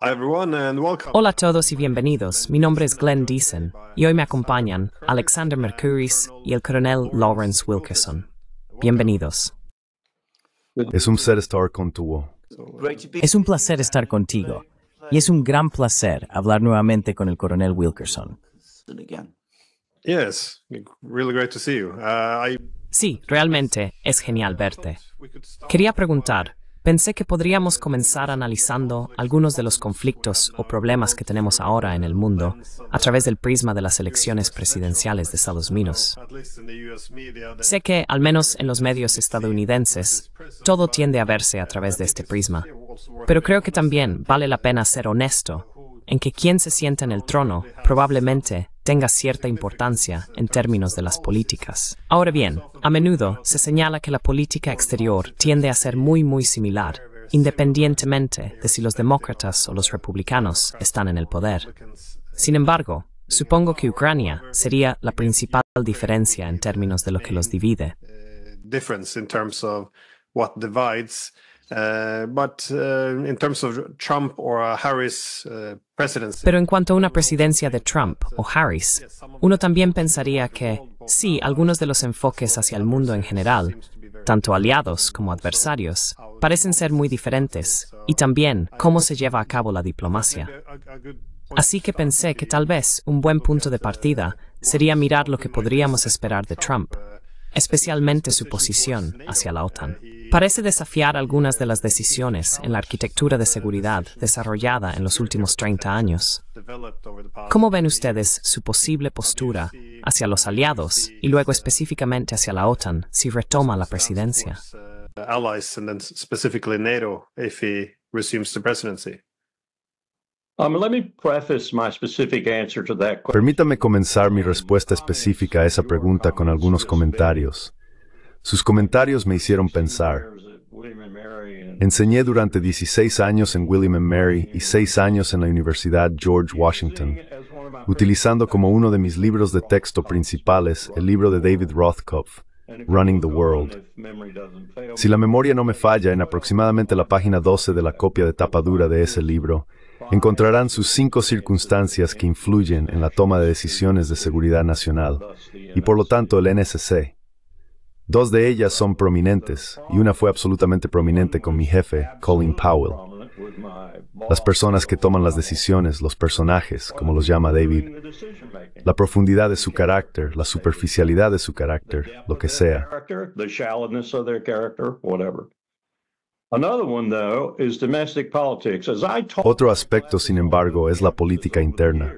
Hola a todos y bienvenidos. Mi nombre es Glenn Deason y hoy me acompañan Alexander Mercuris y el coronel Lawrence Wilkerson. Bienvenidos. Es un placer estar contigo. Es un placer estar contigo y es un gran placer hablar nuevamente con el coronel Wilkerson. Uh, sí, realmente es genial verte. Quería preguntar, pensé que podríamos comenzar analizando algunos de los conflictos o problemas que tenemos ahora en el mundo a través del prisma de las elecciones presidenciales de Estados Unidos. Sé que, al menos en los medios estadounidenses, todo tiende a verse a través de este prisma, pero creo que también vale la pena ser honesto en que quien se sienta en el trono probablemente tenga cierta importancia en términos de las políticas. Ahora bien, a menudo se señala que la política exterior tiende a ser muy muy similar independientemente de si los demócratas o los republicanos están en el poder. Sin embargo, supongo que Ucrania sería la principal diferencia en términos de lo que los divide. but in Trump or Harris uh, pero en cuanto a una presidencia de Trump o Harris, uno también pensaría que, sí, algunos de los enfoques hacia el mundo en general, tanto aliados como adversarios, parecen ser muy diferentes, y también cómo se lleva a cabo la diplomacia. Así que pensé que tal vez un buen punto de partida sería mirar lo que podríamos esperar de Trump, especialmente su posición hacia la OTAN parece desafiar algunas de las decisiones en la arquitectura de seguridad desarrollada en los últimos 30 años. ¿Cómo ven ustedes su posible postura hacia los aliados y luego específicamente hacia la OTAN si retoma la presidencia? Um, Permítame comenzar mi respuesta específica a esa pregunta con algunos comentarios. Sus comentarios me hicieron pensar. Enseñé durante 16 años en William ⁇ Mary y 6 años en la Universidad George Washington, utilizando como uno de mis libros de texto principales el libro de David Rothkopf, Running the World. Si la memoria no me falla, en aproximadamente la página 12 de la copia de tapa dura de ese libro, encontrarán sus cinco circunstancias que influyen en la toma de decisiones de seguridad nacional, y por lo tanto el NSC, Dos de ellas son prominentes, y una fue absolutamente prominente con mi jefe, Colin Powell. Las personas que toman las decisiones, los personajes, como los llama David, la profundidad de su carácter, la superficialidad de su carácter, lo que sea. Otro aspecto, sin embargo, es la política interna.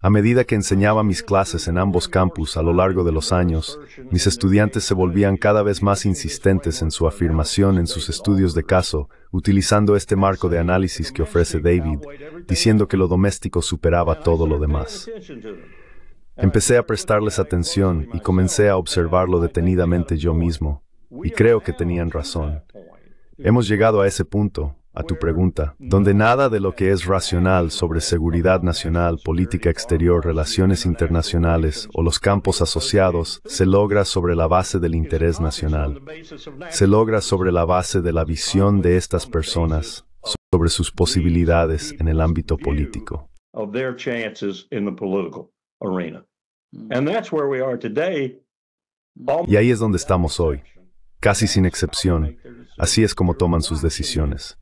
A medida que enseñaba mis clases en ambos campus a lo largo de los años, mis estudiantes se volvían cada vez más insistentes en su afirmación en sus estudios de caso, utilizando este marco de análisis que ofrece David, diciendo que lo doméstico superaba todo lo demás. Empecé a prestarles atención y comencé a observarlo detenidamente yo mismo, y creo que tenían razón. Hemos llegado a ese punto, a tu pregunta, donde nada de lo que es racional sobre seguridad nacional, política exterior, relaciones internacionales o los campos asociados se logra sobre la base del interés nacional. Se logra sobre la base de la visión de estas personas sobre sus posibilidades en el ámbito político. Mm. Y ahí es donde estamos hoy, casi sin excepción. Así es como toman sus decisiones.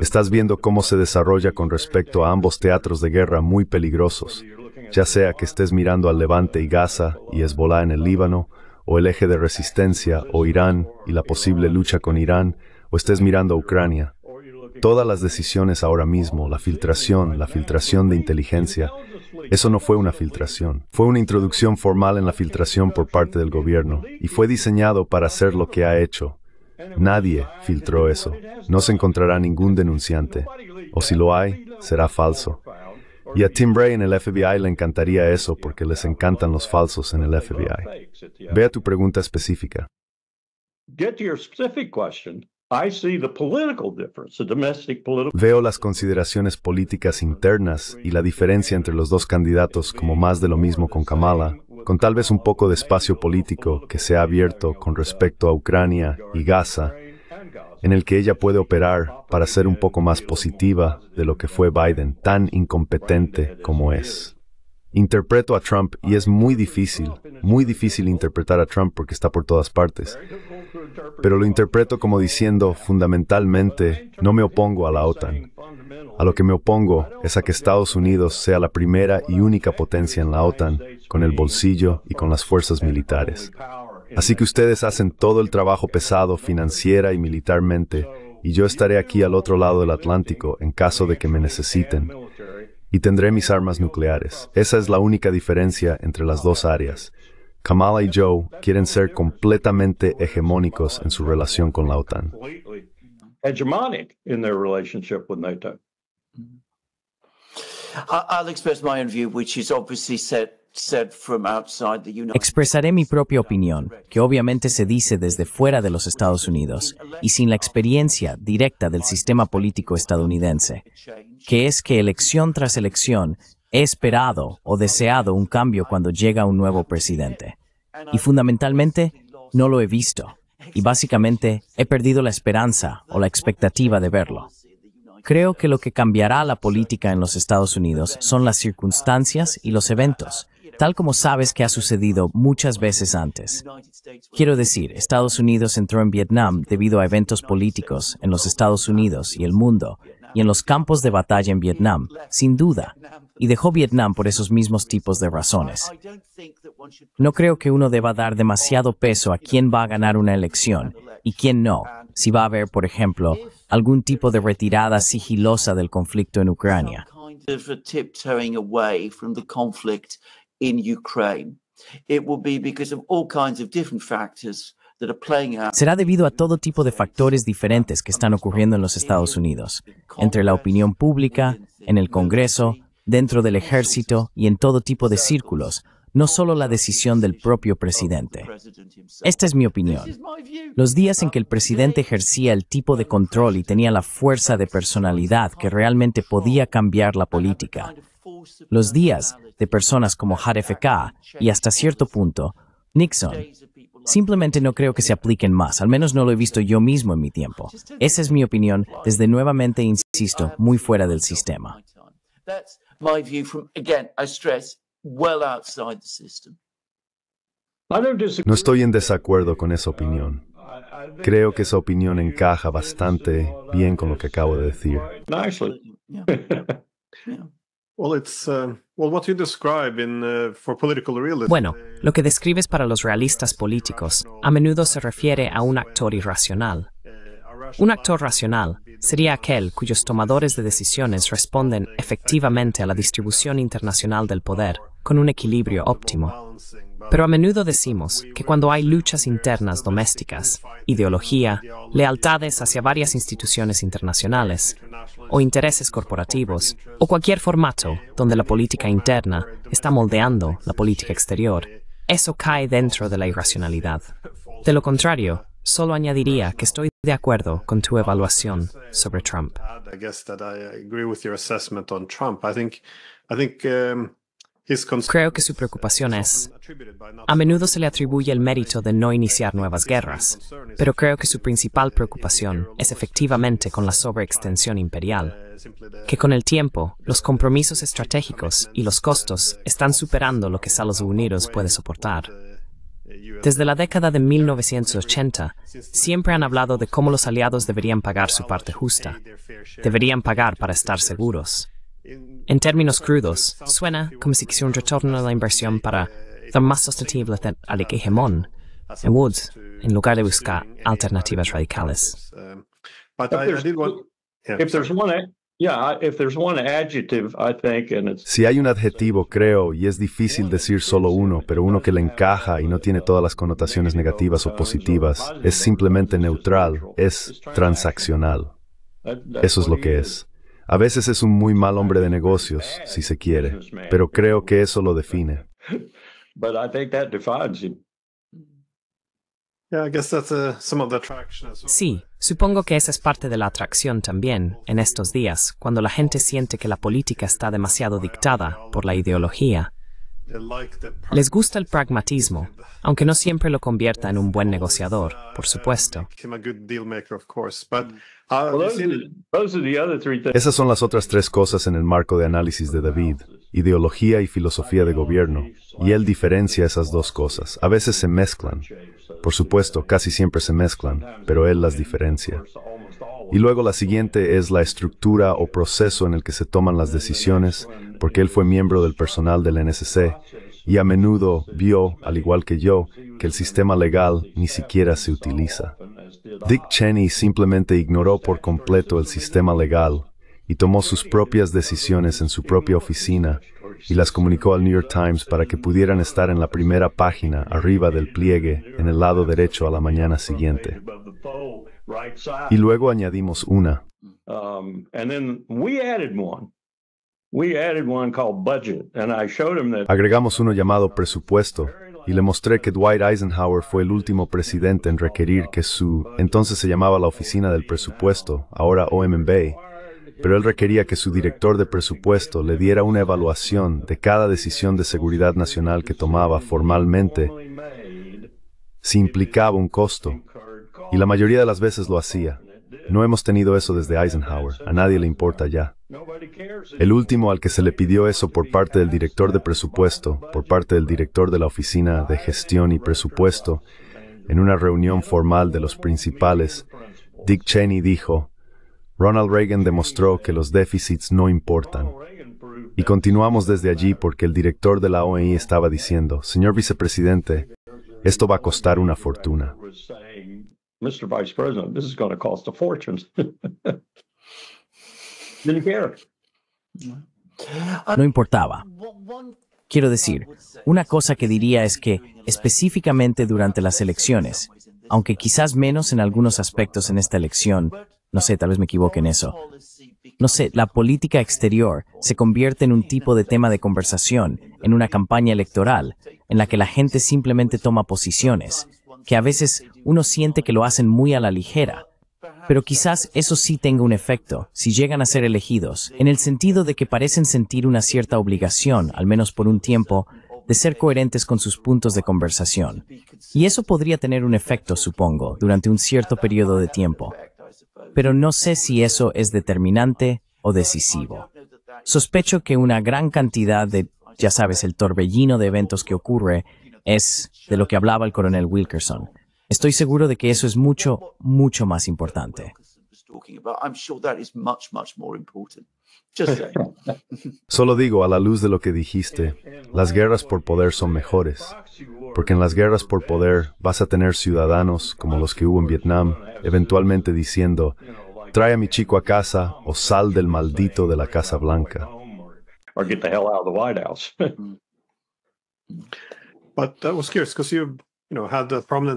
Estás viendo cómo se desarrolla con respecto a ambos teatros de guerra muy peligrosos, ya sea que estés mirando al Levante y Gaza y Hezbollah en el Líbano, o el eje de resistencia o Irán y la posible lucha con Irán, o estés mirando a Ucrania. Todas las decisiones ahora mismo, la filtración, la filtración de inteligencia, eso no fue una filtración, fue una introducción formal en la filtración por parte del gobierno y fue diseñado para hacer lo que ha hecho, Nadie filtró eso. No se encontrará ningún denunciante. O si lo hay, será falso. Y a Tim Bray en el FBI le encantaría eso porque les encantan los falsos en el FBI. Vea tu pregunta específica. Veo las consideraciones políticas internas y la diferencia entre los dos candidatos como más de lo mismo con Kamala, con tal vez un poco de espacio político que se ha abierto con respecto a Ucrania y Gaza, en el que ella puede operar para ser un poco más positiva de lo que fue Biden, tan incompetente como es. Interpreto a Trump y es muy ah, difícil, muy difícil interpretar a Trump porque está por todas partes. Pero lo interpreto como diciendo, fundamentalmente, no me opongo a la OTAN. A lo que me opongo es a que Estados Unidos sea la primera y única potencia en la OTAN, con el bolsillo y con las fuerzas militares. Así que ustedes hacen todo el trabajo pesado financiera y militarmente, y yo estaré aquí al otro lado del Atlántico en caso de que me necesiten y tendré mis armas nucleares. Esa es la única diferencia entre las dos áreas. Kamala y Joe quieren ser completamente hegemónicos en su relación con la OTAN. Expresaré mi propia opinión, que obviamente se dice desde fuera de los Estados Unidos y sin la experiencia directa del sistema político estadounidense que es que elección tras elección he esperado o deseado un cambio cuando llega un nuevo presidente. Y fundamentalmente, no lo he visto. Y básicamente, he perdido la esperanza o la expectativa de verlo. Creo que lo que cambiará la política en los Estados Unidos son las circunstancias y los eventos, tal como sabes que ha sucedido muchas veces antes. Quiero decir, Estados Unidos entró en Vietnam debido a eventos políticos en los Estados Unidos y el mundo y en los campos de batalla en Vietnam, sin duda, y dejó Vietnam por esos mismos tipos de razones. No creo que uno deba dar demasiado peso a quién va a ganar una elección y quién no, si va a haber, por ejemplo, algún tipo de retirada sigilosa del conflicto en Ucrania será debido a todo tipo de factores diferentes que están ocurriendo en los Estados Unidos, entre la opinión pública, en el Congreso, dentro del ejército y en todo tipo de círculos, no solo la decisión del propio presidente. Esta es mi opinión. Los días en que el presidente ejercía el tipo de control y tenía la fuerza de personalidad que realmente podía cambiar la política, los días de personas como JFK y hasta cierto punto Nixon, Simplemente no creo que se apliquen más, al menos no lo he visto yo mismo en mi tiempo. Esa es mi opinión, desde nuevamente, insisto, muy fuera del sistema. No estoy en desacuerdo con esa opinión. Creo que esa opinión encaja bastante bien con lo que acabo de decir. Bueno, lo que describes para los realistas políticos a menudo se refiere a un actor irracional. Eh, un actor racional sería aquel cuyos tomadores de decisiones responden efectivamente a la distribución internacional del poder con un equilibrio óptimo. Pero a menudo decimos que cuando hay luchas internas domésticas, ideología, lealtades hacia varias instituciones internacionales, o intereses corporativos, o cualquier formato donde la política interna está moldeando la política exterior, eso cae dentro de la irracionalidad. De lo contrario, solo añadiría que estoy de acuerdo con tu evaluación sobre Trump. Creo que su preocupación es, a menudo se le atribuye el mérito de no iniciar nuevas guerras, pero creo que su principal preocupación es efectivamente con la sobreextensión imperial, que con el tiempo los compromisos estratégicos y los costos están superando lo que Estados Unidos puede soportar. Desde la década de 1980, siempre han hablado de cómo los aliados deberían pagar su parte justa, deberían pagar para estar seguros. En términos crudos, suena como si quisiera un retorno a la inversión para ser más sostenible al hegemón en Woods, en lugar de buscar alternativas radicales. Si hay un adjetivo, creo, y es difícil decir solo uno, pero uno que le encaja y no tiene todas las connotaciones negativas o positivas, es simplemente neutral, es transaccional. Eso es lo que es. A veces es un muy mal hombre de negocios, si se quiere, pero creo que eso lo define. Uh, sí, supongo que esa es parte de la atracción también, en estos días, cuando la gente siente que la política está demasiado dictada por la ideología. Les gusta el pragmatismo, aunque no siempre lo convierta en un buen negociador, por supuesto. Esas son las otras tres cosas en el marco de análisis de David, ideología y filosofía de gobierno, y él diferencia esas dos cosas. A veces se mezclan, por supuesto, casi siempre se mezclan, pero él las diferencia. Y luego la siguiente es la estructura o proceso en el que se toman las decisiones, porque él fue miembro del personal del NSC y a menudo vio, al igual que yo, que el sistema legal ni siquiera se utiliza. Dick Cheney simplemente ignoró por completo el sistema legal y tomó sus propias decisiones en su propia oficina y las comunicó al New York Times para que pudieran estar en la primera página arriba del pliegue en el lado derecho a la mañana siguiente. Y luego añadimos una. Um, Agregamos uno llamado presupuesto y le mostré que Dwight Eisenhower fue el último presidente en requerir que su, entonces se llamaba la Oficina del Presupuesto, ahora OMB, pero él requería que su director de presupuesto le diera una evaluación de cada decisión de seguridad nacional que tomaba formalmente si implicaba un costo, y la mayoría de las veces lo hacía. No hemos tenido eso desde Eisenhower, a nadie le importa ya. El último al que se le pidió eso por parte del director de presupuesto, por parte del director de la Oficina de Gestión y Presupuesto, en una reunión formal de los principales, Dick Cheney dijo, Ronald Reagan demostró que los déficits no importan. Y continuamos desde allí porque el director de la OEI estaba diciendo, señor vicepresidente, esto va a costar una fortuna. Mr. President, this is cost a fortune. No importaba. Quiero decir, una cosa que diría es que, específicamente durante las elecciones, aunque quizás menos en algunos aspectos en esta elección, no sé, tal vez me equivoque en eso, no sé, la política exterior se convierte en un tipo de tema de conversación, en una campaña electoral, en la que la gente simplemente toma posiciones, que a veces uno siente que lo hacen muy a la ligera. Pero quizás eso sí tenga un efecto, si llegan a ser elegidos, en el sentido de que parecen sentir una cierta obligación, al menos por un tiempo, de ser coherentes con sus puntos de conversación. Y eso podría tener un efecto, supongo, durante un cierto periodo de tiempo. Pero no sé si eso es determinante o decisivo. Sospecho que una gran cantidad de, ya sabes, el torbellino de eventos que ocurre, es de lo que hablaba el coronel Wilkerson. Estoy seguro de que eso es mucho, mucho más importante. Solo digo, a la luz de lo que dijiste, las guerras por poder son mejores, porque en las guerras por poder vas a tener ciudadanos como los que hubo en Vietnam, eventualmente diciendo, trae a mi chico a casa o sal del maldito de la Casa Blanca.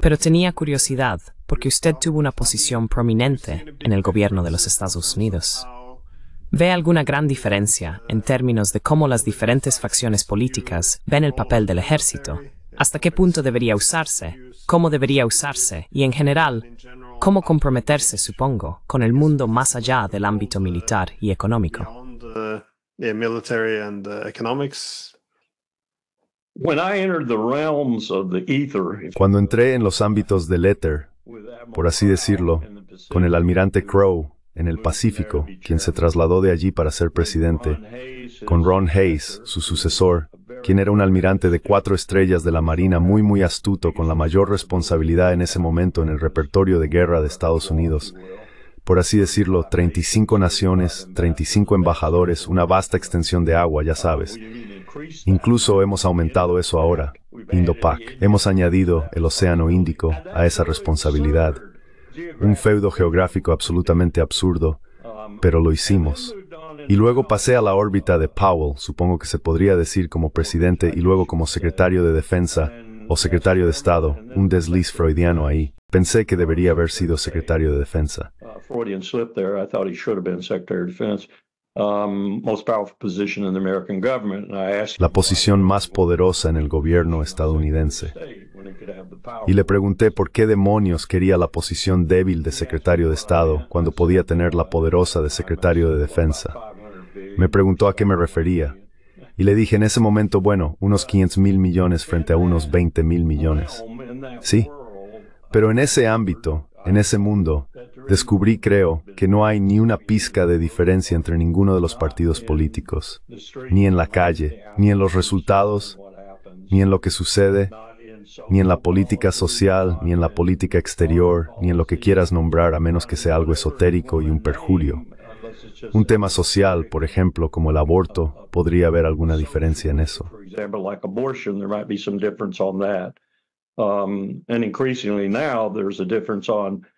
Pero tenía curiosidad porque usted tuvo una posición prominente en el gobierno de los Estados Unidos. ¿Ve alguna gran diferencia en términos de cómo las diferentes facciones políticas ven el papel del ejército? ¿Hasta qué punto debería usarse? ¿Cómo debería usarse? Y en general, ¿cómo comprometerse, supongo, con el mundo más allá del ámbito militar y económico? Cuando entré en los ámbitos del éter, por así decirlo, con el almirante Crow en el Pacífico, quien se trasladó de allí para ser presidente, con Ron Hayes, su sucesor, quien era un almirante de cuatro estrellas de la Marina muy muy astuto con la mayor responsabilidad en ese momento en el repertorio de guerra de Estados Unidos, por así decirlo, 35 naciones, 35 embajadores, una vasta extensión de agua, ya sabes. Incluso hemos aumentado eso ahora, Indopac. Hemos añadido el Océano Índico a esa responsabilidad. Un feudo geográfico absolutamente absurdo, pero lo hicimos. Y luego pasé a la órbita de Powell, supongo que se podría decir como presidente y luego como secretario de Defensa, o secretario de Estado, un desliz freudiano ahí. Pensé que debería haber sido secretario de Defensa. La posición más poderosa en el gobierno estadounidense. Y le pregunté por qué demonios quería la posición débil de secretario de Estado cuando podía tener la poderosa de secretario de Defensa. Me preguntó a qué me refería. Y le dije en ese momento, bueno, unos 500 mil millones frente a unos 20 mil millones. Sí. Pero en ese ámbito, en ese mundo, descubrí, creo, que no hay ni una pizca de diferencia entre ninguno de los partidos políticos, ni en la calle, ni en los resultados, ni en lo que sucede, ni en la política social, ni en la política exterior, ni en lo que quieras nombrar, a menos que sea algo esotérico y un perjurio. Un tema social, por ejemplo, como el aborto, podría haber alguna diferencia en eso.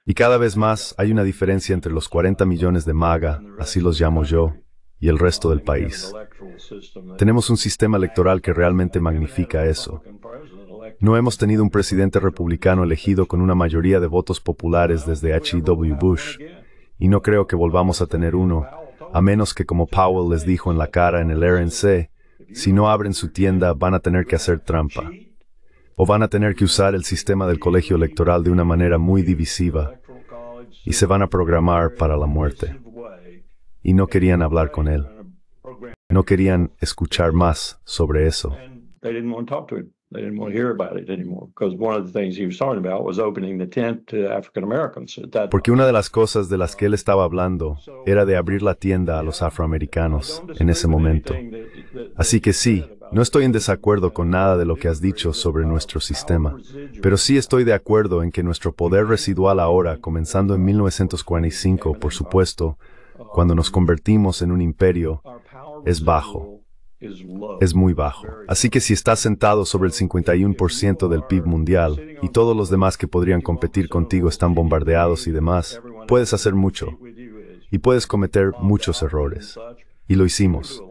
Y cada vez más hay una diferencia entre los 40 millones de MAGA, así los llamo yo, y el resto del país. Tenemos un sistema electoral que realmente magnifica eso. No hemos tenido un presidente republicano elegido con una mayoría de votos populares desde H.W. Bush, y no creo que volvamos a tener uno, a menos que como Powell les dijo en la cara en el RNC, si no abren su tienda van a tener que hacer trampa. O van a tener que usar el sistema del colegio electoral de una manera muy divisiva. Y se van a programar para la muerte. Y no querían hablar con él. No querían escuchar más sobre eso. Porque una de las cosas de las que él estaba hablando era de abrir la tienda a los afroamericanos en ese momento. Así que sí, no estoy en desacuerdo con nada de lo que has dicho sobre nuestro sistema, pero sí estoy de acuerdo en que nuestro poder residual ahora, comenzando en 1945, por supuesto, cuando nos convertimos en un imperio, es bajo es muy bajo. Así que si estás sentado sobre el 51% del PIB mundial y todos los demás que podrían competir contigo están bombardeados y demás, puedes hacer mucho y puedes cometer muchos errores. Y lo hicimos.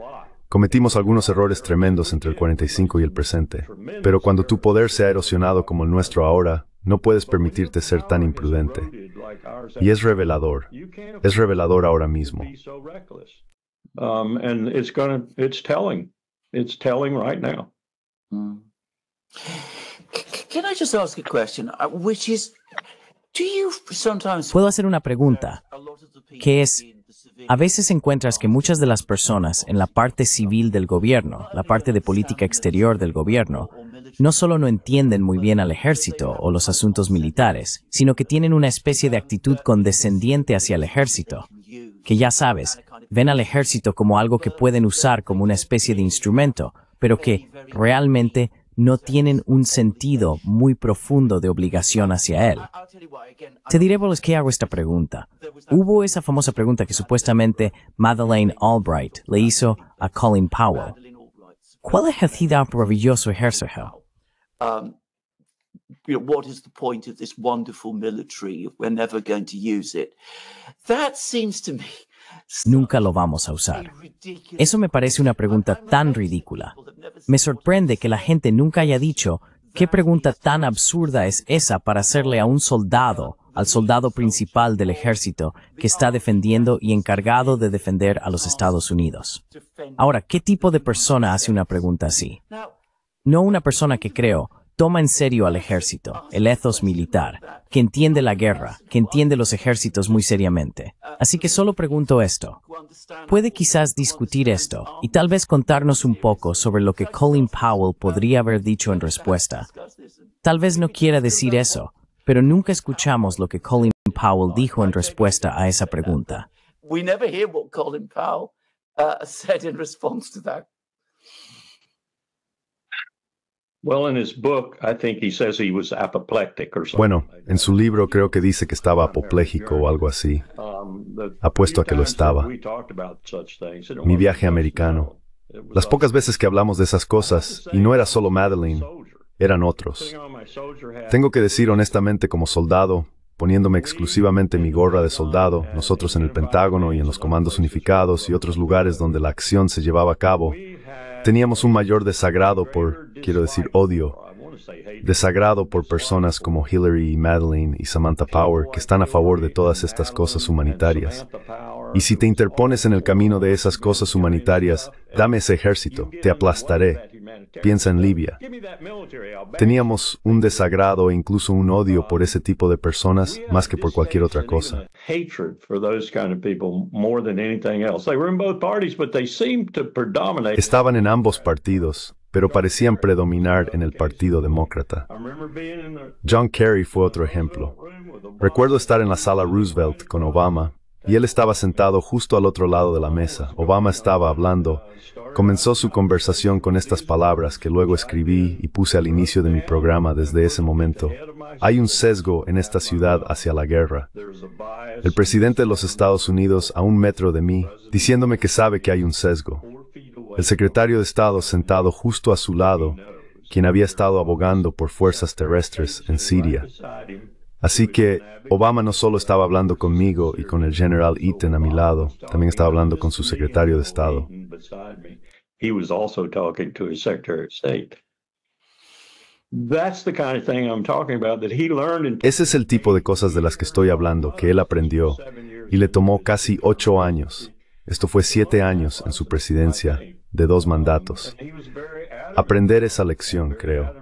Cometimos algunos errores tremendos entre el 45 y el presente, pero cuando tu poder se ha erosionado como el nuestro ahora, no puedes permitirte ser tan imprudente. Y es revelador. Es revelador ahora mismo. Puedo hacer una pregunta, que es, a veces encuentras que muchas de las personas en la parte civil del gobierno, la parte de política exterior del gobierno, no solo no entienden muy bien al ejército o los asuntos militares, sino que tienen una especie de actitud condescendiente hacia el ejército, que ya sabes, ven al ejército como algo que pueden usar como una especie de instrumento, pero que realmente no tienen un sentido muy profundo de obligación hacia él. Te diré por qué hago esta pregunta. Hubo esa famosa pregunta que supuestamente Madeleine Albright le hizo a Colin Powell. ¿Cuál es maravilloso punto de what is the point of this wonderful military if we're never That seems to nunca lo vamos a usar? Eso me parece una pregunta tan ridícula. Me sorprende que la gente nunca haya dicho, ¿qué pregunta tan absurda es esa para hacerle a un soldado, al soldado principal del ejército, que está defendiendo y encargado de defender a los Estados Unidos? Ahora, ¿qué tipo de persona hace una pregunta así? No una persona que creo, toma en serio al ejército, el ethos militar, que entiende la guerra, que entiende los ejércitos muy seriamente. Así que solo pregunto esto. Puede quizás discutir esto y tal vez contarnos un poco sobre lo que Colin Powell podría haber dicho en respuesta. Tal vez no quiera decir eso, pero nunca escuchamos lo que Colin Powell dijo en respuesta a esa pregunta. Colin Powell uh, Bueno, en su libro creo que dice que estaba apopléjico o algo así. Um, Apuesto a que lo estaba. Mi viaje americano. Las pocas veces que hablamos de esas cosas, y no era solo Madeline, eran otros. Tengo que decir honestamente como soldado, poniéndome exclusivamente mi gorra de soldado, nosotros en el Pentágono y en los comandos unificados y otros lugares donde la acción se llevaba a cabo, Teníamos un mayor desagrado por, quiero decir, odio, desagrado por personas como Hillary y Madeleine y Samantha Power que están a favor de todas estas cosas humanitarias. Y si te interpones en el camino de esas cosas humanitarias, dame ese ejército, te aplastaré, Piensa en Libia. Teníamos un desagrado e incluso un odio por ese tipo de personas más que por cualquier otra cosa. Estaban en ambos partidos, pero parecían predominar en el Partido Demócrata. John Kerry fue otro ejemplo. Recuerdo estar en la sala Roosevelt con Obama y él estaba sentado justo al otro lado de la mesa. Obama estaba hablando Comenzó su conversación con estas palabras que luego escribí y puse al inicio de mi programa desde ese momento. Hay un sesgo en esta ciudad hacia la guerra. El presidente de los Estados Unidos a un metro de mí, diciéndome que sabe que hay un sesgo. El secretario de Estado sentado justo a su lado, quien había estado abogando por fuerzas terrestres en Siria. Así que Obama no solo estaba hablando conmigo y con el general Eaton a mi lado, también estaba hablando con su secretario de Estado. Ese es el tipo de cosas de las que estoy hablando, que él aprendió, y le tomó casi ocho años. Esto fue siete años en su presidencia, de dos mandatos. Aprender esa lección, creo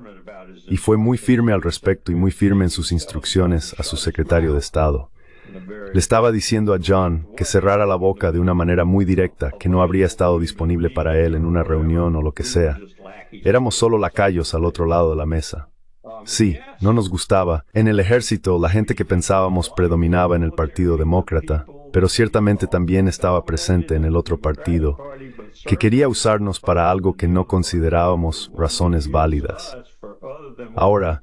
y fue muy firme al respecto y muy firme en sus instrucciones a su secretario de Estado. Le estaba diciendo a John que cerrara la boca de una manera muy directa, que no habría estado disponible para él en una reunión o lo que sea. Éramos solo lacayos al otro lado de la mesa. Sí, no nos gustaba. En el ejército la gente que pensábamos predominaba en el Partido Demócrata, pero ciertamente también estaba presente en el otro partido, que quería usarnos para algo que no considerábamos razones válidas. Ahora,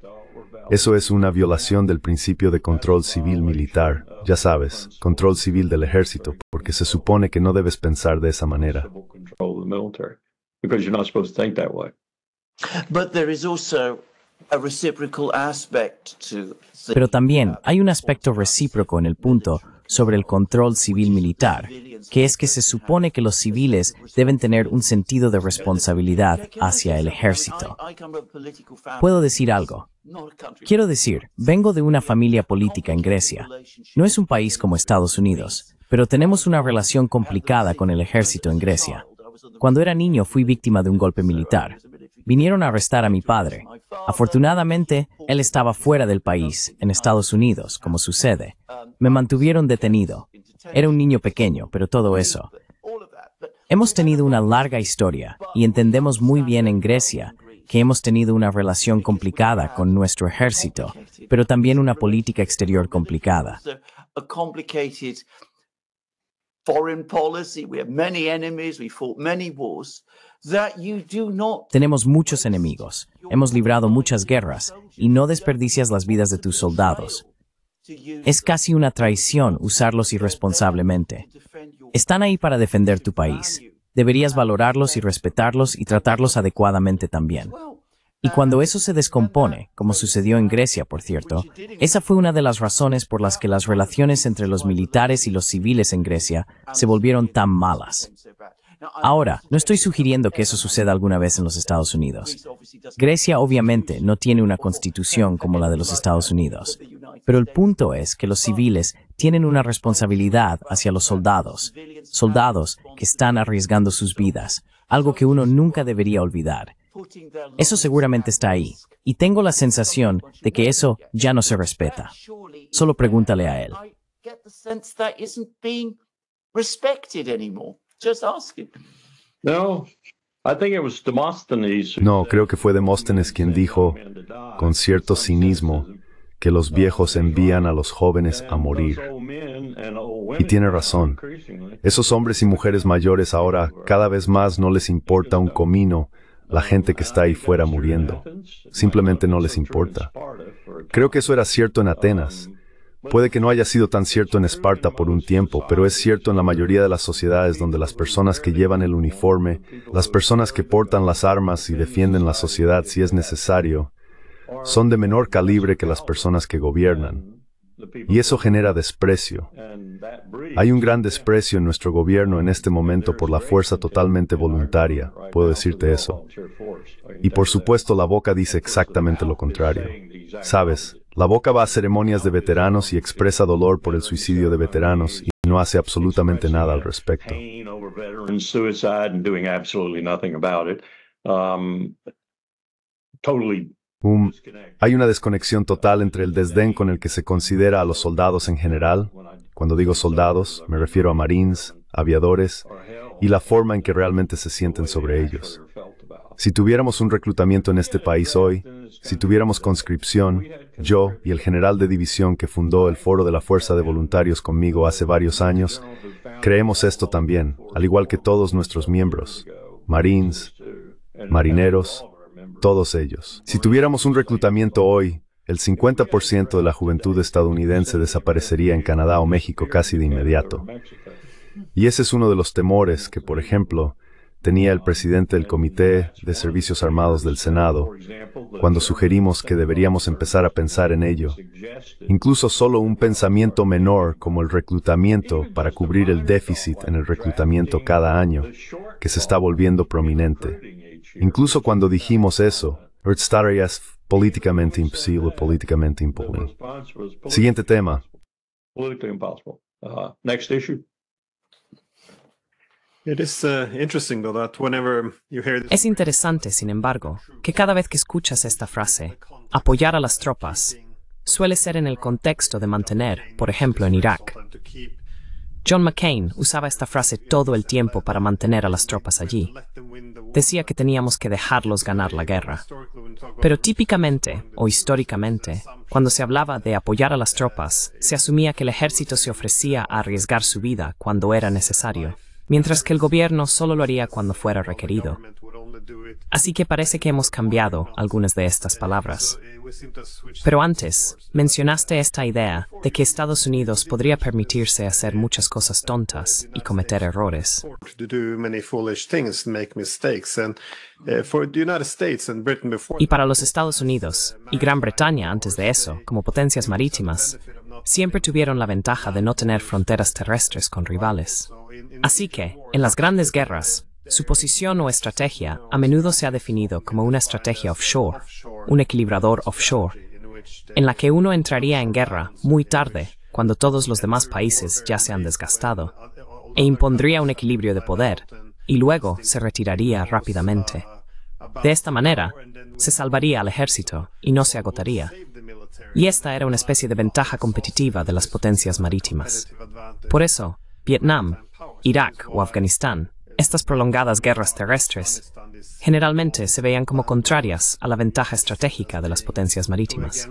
eso es una violación del principio de control civil militar, ya sabes, control civil del ejército, porque se supone que no debes pensar de esa manera. Pero también hay un aspecto recíproco en el punto sobre el control civil militar, que es que se supone que los civiles deben tener un sentido de responsabilidad hacia el ejército. Puedo decir algo. Quiero decir, vengo de una familia política en Grecia. No es un país como Estados Unidos, pero tenemos una relación complicada con el ejército en Grecia. Cuando era niño fui víctima de un golpe militar. Vinieron a arrestar a mi padre. Afortunadamente, él estaba fuera del país, en Estados Unidos, como sucede. Me mantuvieron detenido, era un niño pequeño, pero todo eso. Hemos tenido una larga historia y entendemos muy bien en Grecia que hemos tenido una relación complicada con nuestro ejército, pero también una política exterior complicada. Tenemos muchos enemigos, hemos librado muchas guerras y no desperdicias las vidas de tus soldados. Es casi una traición usarlos irresponsablemente. Están ahí para defender tu país. Deberías valorarlos y respetarlos y tratarlos adecuadamente también. Y cuando eso se descompone, como sucedió en Grecia, por cierto, esa fue una de las razones por las que las relaciones entre los militares y los civiles en Grecia se volvieron tan malas. Ahora, no estoy sugiriendo que eso suceda alguna vez en los Estados Unidos. Grecia obviamente no tiene una constitución como la de los Estados Unidos, pero el punto es que los civiles tienen una responsabilidad hacia los soldados, soldados que están arriesgando sus vidas, algo que uno nunca debería olvidar. Eso seguramente está ahí, y tengo la sensación de que eso ya no se respeta. Solo pregúntale a él. No, creo que fue Demóstenes quien dijo, con cierto cinismo, que los viejos envían a los jóvenes a morir. Y tiene razón. Esos hombres y mujeres mayores ahora cada vez más no les importa un comino la gente que está ahí fuera muriendo. Simplemente no les importa. Creo que eso era cierto en Atenas. Puede que no haya sido tan cierto en Esparta por un tiempo, pero es cierto en la mayoría de las sociedades donde las personas que llevan el uniforme, las personas que portan las armas y defienden la sociedad si es necesario, son de menor calibre que las personas que gobiernan. Y eso genera desprecio. Hay un gran desprecio en nuestro gobierno en este momento por la fuerza totalmente voluntaria, puedo decirte eso. Y por supuesto la boca dice exactamente lo contrario. Sabes, la boca va a ceremonias de veteranos y expresa dolor por el suicidio de veteranos y no hace absolutamente nada al respecto. Um, hay una desconexión total entre el desdén con el que se considera a los soldados en general, cuando digo soldados me refiero a marines, aviadores, y la forma en que realmente se sienten sobre ellos. Si tuviéramos un reclutamiento en este país hoy, si tuviéramos conscripción, yo y el general de división que fundó el Foro de la Fuerza de Voluntarios conmigo hace varios años, creemos esto también, al igual que todos nuestros miembros, marines, marineros, todos ellos. Si tuviéramos un reclutamiento hoy, el 50% de la juventud estadounidense desaparecería en Canadá o México casi de inmediato. Y ese es uno de los temores que, por ejemplo, tenía el presidente del Comité de Servicios Armados del Senado, cuando sugerimos que deberíamos empezar a pensar en ello. Incluso solo un pensamiento menor como el reclutamiento para cubrir el déficit en el reclutamiento cada año, que se está volviendo prominente. Incluso cuando dijimos eso, Earth es políticamente imposible, políticamente imposible. Siguiente tema. Uh-huh. Es interesante, sin embargo, que cada vez que escuchas esta frase, apoyar a las tropas, suele ser en el contexto de mantener, por ejemplo, en Irak. John McCain usaba esta frase todo el tiempo para mantener a las tropas allí. Decía que teníamos que dejarlos ganar la guerra. Pero típicamente, o históricamente, cuando se hablaba de apoyar a las tropas, se asumía que el ejército se ofrecía a arriesgar su vida cuando era necesario mientras que el gobierno solo lo haría cuando fuera requerido. Así que parece que hemos cambiado algunas de estas palabras. Eh, Pero antes, mencionaste esta idea de que Estados Unidos podría permitirse hacer muchas cosas tontas y cometer errores. Eh, y para los Estados Unidos y Gran Bretaña antes de eso, como potencias marítimas, siempre tuvieron la ventaja de no tener fronteras terrestres con rivales. Así que, en las grandes guerras, su posición o estrategia a menudo se ha definido como una estrategia offshore, un equilibrador offshore, en la que uno entraría en guerra muy tarde, cuando todos los demás países ya se han desgastado, e impondría un equilibrio de poder, y luego se retiraría rápidamente. De esta manera, se salvaría al ejército y no se agotaría. Y esta era una especie de ventaja competitiva de las potencias marítimas. Por eso, Vietnam, Irak o Afganistán estas prolongadas guerras terrestres generalmente se veían como contrarias a la ventaja estratégica de las potencias marítimas.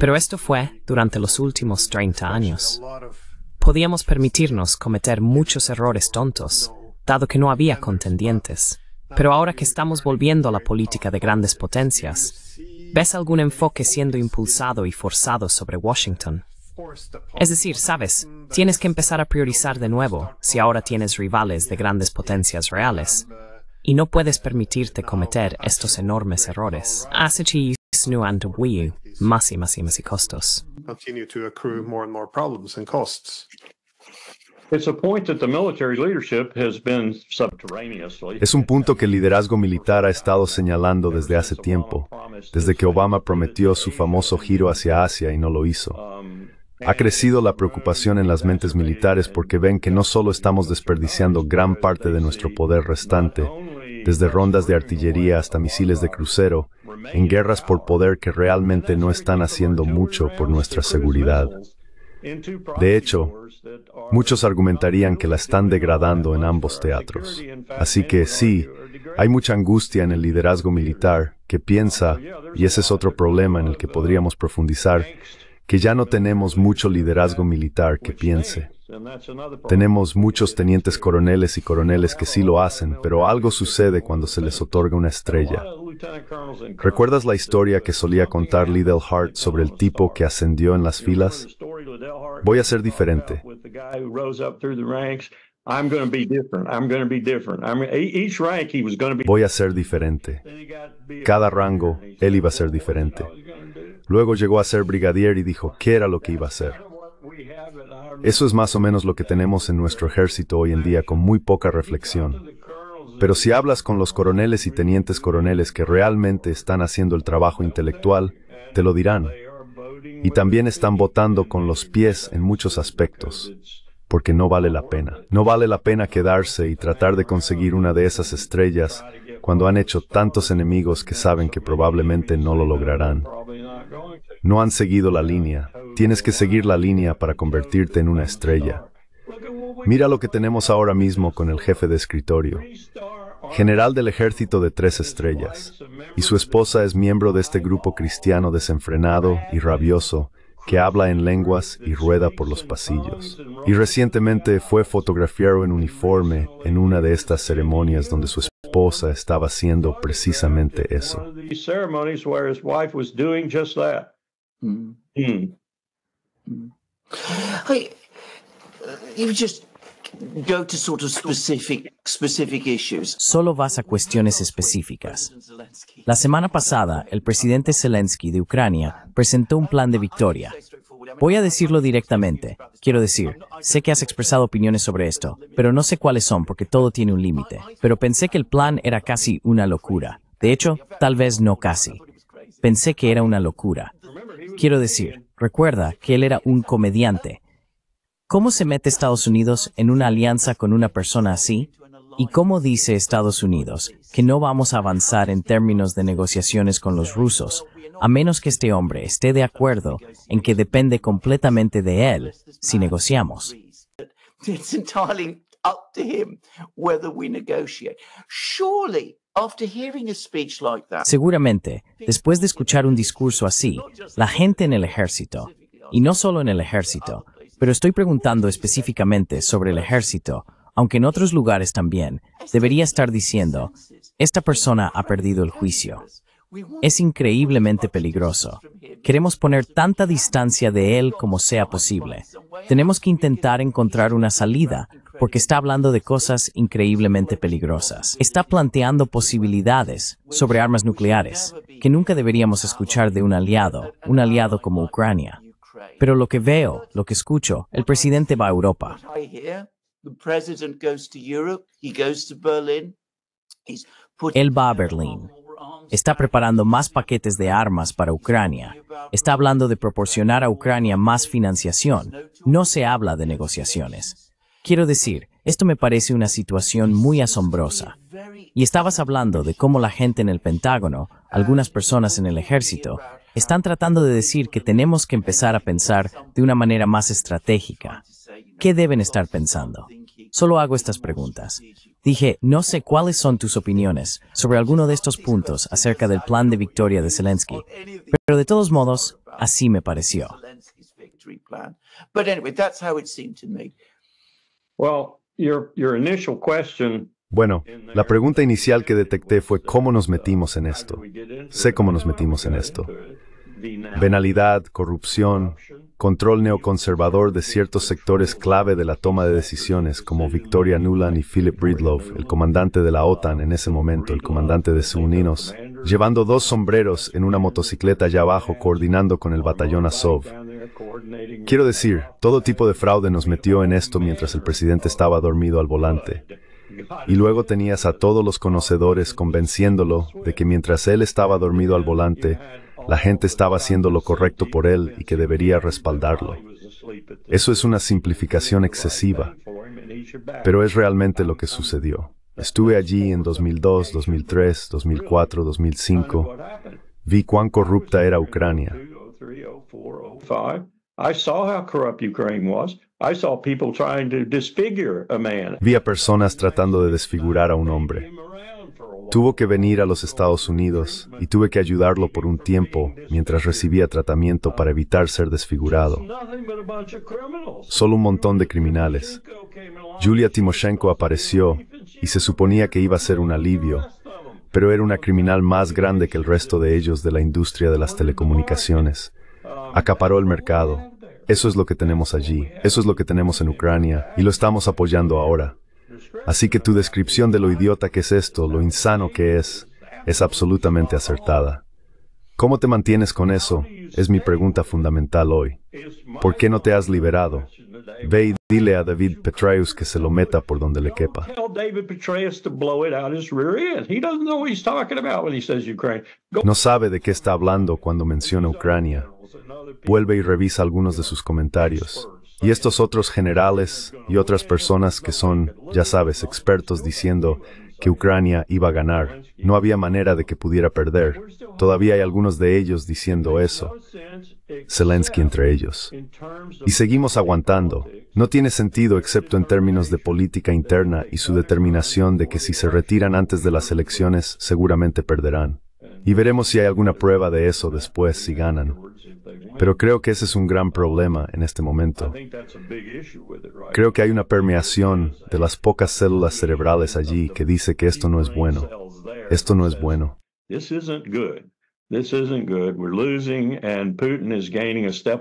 Pero esto fue durante los últimos 30 años. Podíamos permitirnos cometer muchos errores tontos, dado que no había contendientes. Pero ahora que estamos volviendo a la política de grandes potencias, ¿ves algún enfoque siendo impulsado y forzado sobre Washington? Es decir, sabes, tienes que empezar a priorizar de nuevo si ahora tienes rivales de grandes potencias reales. Y no puedes permitirte cometer estos enormes errores. Así nu más y más y más costos. Es un punto que el liderazgo militar ha estado señalando desde hace tiempo, desde que Obama prometió su famoso giro hacia Asia y no lo hizo. Um, ha crecido la preocupación en las mentes militares porque ven que no solo estamos desperdiciando gran parte de nuestro poder restante, desde rondas de artillería hasta misiles de crucero, en guerras por poder que realmente no están haciendo mucho por nuestra seguridad. De hecho, muchos argumentarían que la están degradando en ambos teatros. Así que sí, hay mucha angustia en el liderazgo militar que piensa, y ese es otro problema en el que podríamos profundizar, que ya no tenemos mucho liderazgo militar que piense. Tenemos muchos tenientes coroneles y coroneles que sí lo hacen, pero algo sucede cuando se les otorga una estrella. ¿Recuerdas la historia que solía contar Liddell Hart sobre el tipo que ascendió en las filas? Voy a ser diferente. Voy a ser diferente. Cada rango, él iba a ser diferente. Luego llegó a ser brigadier y dijo qué era lo que iba a hacer. Eso es más o menos lo que tenemos en nuestro ejército hoy en día con muy poca reflexión. Pero si hablas con los coroneles y tenientes coroneles que realmente están haciendo el trabajo intelectual, te lo dirán. Y también están votando con los pies en muchos aspectos, porque no vale la pena. No vale la pena quedarse y tratar de conseguir una de esas estrellas cuando han hecho tantos enemigos que saben que probablemente no lo lograrán. No han seguido la línea. Tienes que seguir la línea para convertirte en una estrella. Mira lo que tenemos ahora mismo con el jefe de escritorio, general del ejército de tres estrellas, y su esposa es miembro de este grupo cristiano desenfrenado y rabioso que habla en lenguas y rueda por los pasillos. Y recientemente fue fotografiado en uniforme en una de estas ceremonias donde su esposa estaba haciendo precisamente eso. Solo vas a cuestiones específicas. La semana pasada, el presidente Zelensky de Ucrania presentó un plan de victoria. Voy a decirlo directamente. Quiero decir, sé que has expresado opiniones sobre esto, pero no sé cuáles son porque todo tiene un límite. Pero pensé que el plan era casi una locura. De hecho, tal vez no casi. Pensé que era una locura. Quiero decir, recuerda que él era un comediante. ¿Cómo se mete Estados Unidos en una alianza con una persona así? ¿Y cómo dice Estados Unidos que no vamos a avanzar en términos de negociaciones con los rusos, a menos que este hombre esté de acuerdo en que depende completamente de él si negociamos? Seguramente, después de escuchar un discurso así, la gente en el ejército, y no solo en el ejército, pero estoy preguntando específicamente sobre el ejército, aunque en otros lugares también, debería estar diciendo, esta persona ha perdido el juicio. Es increíblemente peligroso. Queremos poner tanta distancia de él como sea posible. Tenemos que intentar encontrar una salida porque está hablando de cosas increíblemente peligrosas. Está planteando posibilidades sobre armas nucleares que nunca deberíamos escuchar de un aliado, un aliado como Ucrania. Pero lo que veo, lo que escucho, el presidente va a Europa. Él va a Berlín. Está preparando más paquetes de armas para Ucrania. Está hablando de proporcionar a Ucrania más financiación. No se habla de negociaciones. Quiero decir, esto me parece una situación muy asombrosa. Y estabas hablando de cómo la gente en el Pentágono, algunas personas en el ejército, están tratando de decir que tenemos que empezar a pensar de una manera más estratégica. ¿Qué deben estar pensando? Solo hago estas preguntas. Dije, no sé cuáles son tus opiniones sobre alguno de estos puntos acerca del plan de victoria de Zelensky, pero de todos modos, así me pareció. Bueno, la pregunta inicial que detecté fue cómo nos metimos en esto. Sé cómo nos metimos en esto. Venalidad, corrupción, control neoconservador de ciertos sectores clave de la toma de decisiones como Victoria Nuland y Philip Breedlove, el comandante de la OTAN en ese momento, el comandante de Uninos, llevando dos sombreros en una motocicleta allá abajo coordinando con el batallón Azov, Quiero decir, todo tipo de fraude nos metió en esto mientras el presidente estaba dormido al volante. Y luego tenías a todos los conocedores convenciéndolo de que mientras él estaba dormido al volante, la gente estaba haciendo lo correcto por él y que debería respaldarlo. Eso es una simplificación excesiva, pero es realmente lo que sucedió. Estuve allí en 2002, 2003, 2004, 2005. Vi cuán corrupta era Ucrania. Oh oh vía Vi personas tratando de desfigurar a un hombre. Tuvo que venir a los Estados Unidos y tuve que ayudarlo por un tiempo mientras recibía tratamiento para evitar ser desfigurado. Solo un montón de criminales. Julia Timoshenko apareció y se suponía que iba a ser un alivio, pero era una criminal más grande que el resto de ellos de la industria de las telecomunicaciones. Acaparó el mercado. Eso es lo que tenemos allí, eso es lo que tenemos en Ucrania, y lo estamos apoyando ahora. Así que tu descripción de lo idiota que es esto, lo insano que es, es absolutamente acertada. ¿Cómo te mantienes con eso? Es mi pregunta fundamental hoy. ¿Por qué no te has liberado? Ve y dile a David Petraeus que se lo meta por donde le quepa. No sabe de qué está hablando cuando menciona Ucrania. Vuelve y revisa algunos de sus comentarios. Y estos otros generales y otras personas que son, ya sabes, expertos diciendo, que Ucrania iba a ganar. No había manera de que pudiera perder. Todavía hay algunos de ellos diciendo eso. Zelensky entre ellos. Y seguimos aguantando. No tiene sentido excepto en términos de política interna y su determinación de que si se retiran antes de las elecciones seguramente perderán. Y veremos si hay alguna prueba de eso después si ganan. Pero creo que ese es un gran problema en este momento. Creo que hay una permeación de las pocas células cerebrales allí que dice que esto no es bueno. Esto no es bueno.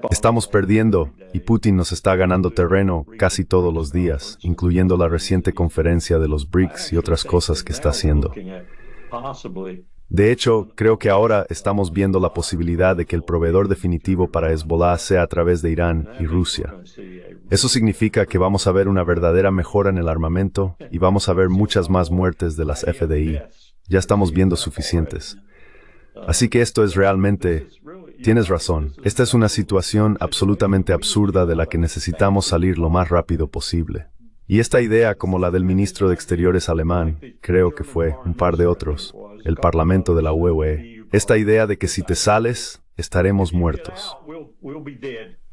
Estamos perdiendo y Putin nos está ganando terreno casi todos los días, incluyendo la reciente conferencia de los BRICS y otras cosas que está haciendo. De hecho, creo que ahora estamos viendo la posibilidad de que el proveedor definitivo para Hezbollah sea a través de Irán y Rusia. Eso significa que vamos a ver una verdadera mejora en el armamento y vamos a ver muchas más muertes de las FDI. Ya estamos viendo suficientes. Así que esto es realmente... Tienes razón, esta es una situación absolutamente absurda de la que necesitamos salir lo más rápido posible. Y esta idea, como la del ministro de Exteriores alemán, creo que fue, un par de otros, el Parlamento de la UE, e. esta idea de que si te sales, estaremos muertos.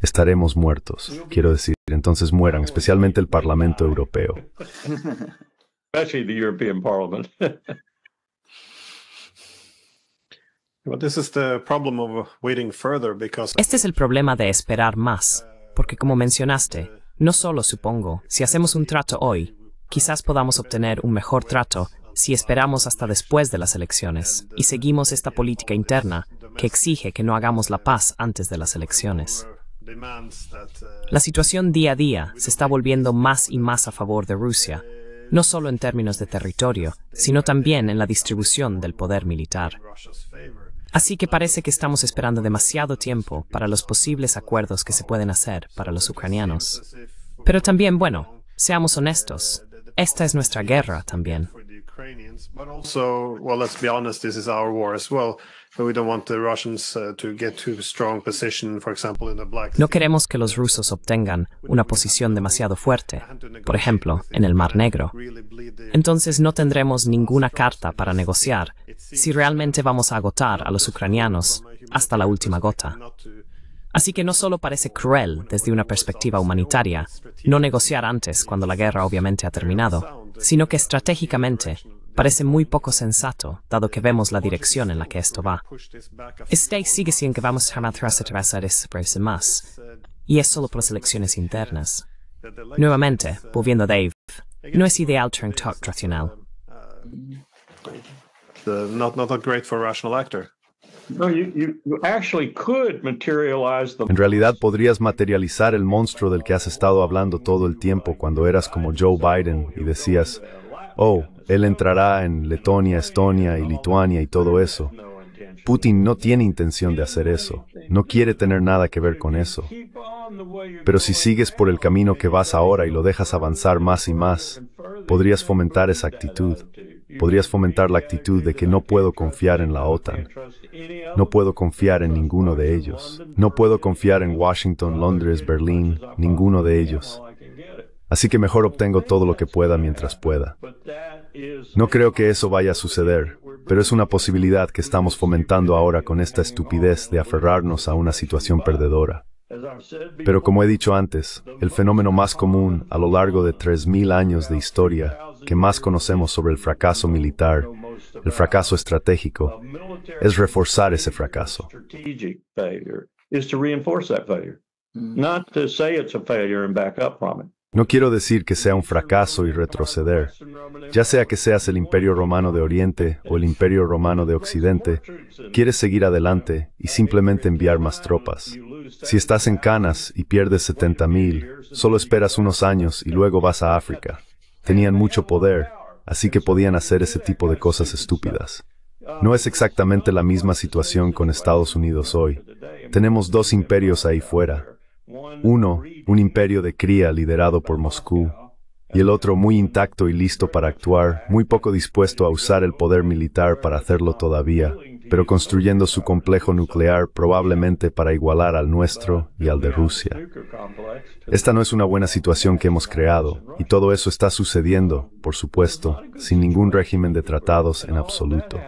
Estaremos muertos, quiero decir, entonces mueran, especialmente el Parlamento Europeo. Este es el problema de esperar más, porque como mencionaste, no solo supongo, si hacemos un trato hoy, quizás podamos obtener un mejor trato si esperamos hasta después de las elecciones y seguimos esta política interna que exige que no hagamos la paz antes de las elecciones. La situación día a día se está volviendo más y más a favor de Rusia, no solo en términos de territorio, sino también en la distribución del poder militar. Así que parece que estamos esperando demasiado tiempo para los posibles acuerdos que se pueden hacer para los ucranianos. Pero también, bueno, seamos honestos, esta es nuestra guerra también. No queremos que los rusos obtengan una posición demasiado fuerte, por ejemplo, en el Mar Negro. Entonces no tendremos ninguna carta para negociar si realmente vamos a agotar a los ucranianos hasta la última gota. Así que no solo parece cruel desde una perspectiva humanitaria no negociar antes cuando la guerra obviamente ha terminado, sino que estratégicamente parece muy poco sensato dado que vemos la dirección en la que esto va. Este sigue siendo que vamos jamás tras atravesar ese más, y es solo por las elecciones internas. Nuevamente, volviendo a Dave, no es ideal Turn Talk racional. Uh, not, not great for rational en realidad podrías materializar el monstruo del que has estado hablando todo el tiempo cuando eras como Joe Biden y decías, oh, él entrará en Letonia, Estonia y Lituania y todo eso. Putin no tiene intención de hacer eso, no quiere tener nada que ver con eso. Pero si sigues por el camino que vas ahora y lo dejas avanzar más y más, podrías fomentar esa actitud podrías fomentar la actitud de que no puedo confiar en la OTAN, no puedo confiar en ninguno de ellos, no puedo confiar en Washington, Londres, Berlín, ninguno de ellos. Así que mejor obtengo todo lo que pueda mientras pueda. No creo que eso vaya a suceder, pero es una posibilidad que estamos fomentando ahora con esta estupidez de aferrarnos a una situación perdedora. Pero como he dicho antes, el fenómeno más común a lo largo de 3.000 años de historia que más conocemos sobre el fracaso militar, el fracaso estratégico, es reforzar ese fracaso. No quiero decir que sea un fracaso y retroceder. Ya sea que seas el Imperio Romano de Oriente o el Imperio Romano de Occidente, quieres seguir adelante y simplemente enviar más tropas. Si estás en Canas y pierdes 70.000, solo esperas unos años y luego vas a África. Tenían mucho poder, así que podían hacer ese tipo de cosas estúpidas. No es exactamente la misma situación con Estados Unidos hoy. Tenemos dos imperios ahí fuera. Uno, un imperio de cría liderado por Moscú, y el otro muy intacto y listo para actuar, muy poco dispuesto a usar el poder militar para hacerlo todavía, pero construyendo su complejo nuclear probablemente para igualar al nuestro y al de Rusia. Esta no es una buena situación que hemos creado, y todo eso está sucediendo, por supuesto, sin ningún régimen de tratados en absoluto.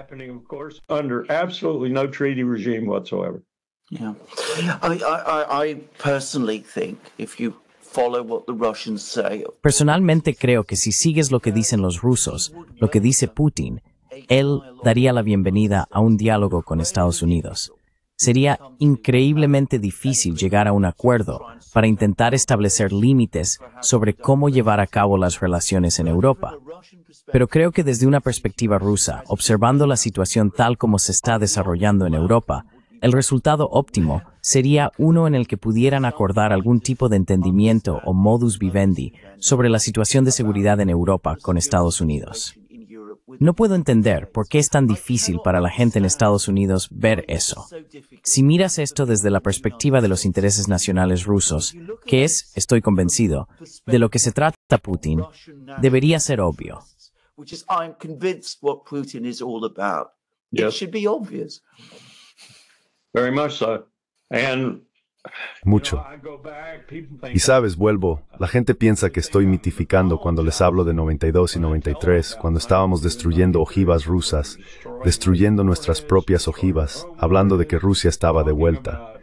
Personalmente creo que si sigues lo que dicen los rusos, lo que dice Putin, él daría la bienvenida a un diálogo con Estados Unidos. Sería increíblemente difícil llegar a un acuerdo para intentar establecer límites sobre cómo llevar a cabo las relaciones en Europa. Pero creo que desde una perspectiva rusa, observando la situación tal como se está desarrollando en Europa, el resultado óptimo sería uno en el que pudieran acordar algún tipo de entendimiento o modus vivendi sobre la situación de seguridad en Europa con Estados Unidos. No puedo entender por qué es tan difícil para la gente en Estados Unidos ver eso. Si miras esto desde la perspectiva de los intereses nacionales rusos, que es, estoy convencido, de lo que se trata Putin, debería ser obvio. Mucho. Y sabes, vuelvo, la gente piensa que estoy mitificando cuando les hablo de 92 y 93, cuando estábamos destruyendo ojivas rusas, destruyendo nuestras propias ojivas, hablando de que Rusia estaba de vuelta.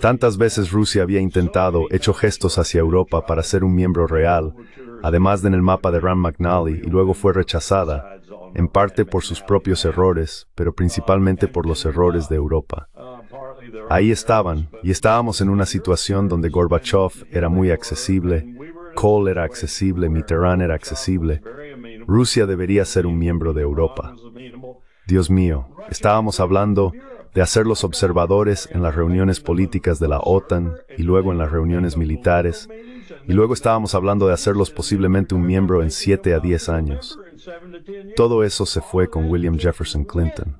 Tantas veces Rusia había intentado, hecho gestos hacia Europa para ser un miembro real, además de en el mapa de Rand McNally, y luego fue rechazada, en parte por sus propios errores, pero principalmente por los errores de Europa. Ahí estaban, y estábamos en una situación donde Gorbachev era muy accesible, Kohl era accesible, Mitterrand era accesible. Rusia debería ser un miembro de Europa. Dios mío, estábamos hablando de hacerlos observadores en las reuniones políticas de la OTAN y luego en las reuniones militares, y luego estábamos hablando de hacerlos posiblemente un miembro en 7 a 10 años. Todo eso se fue con William Jefferson Clinton.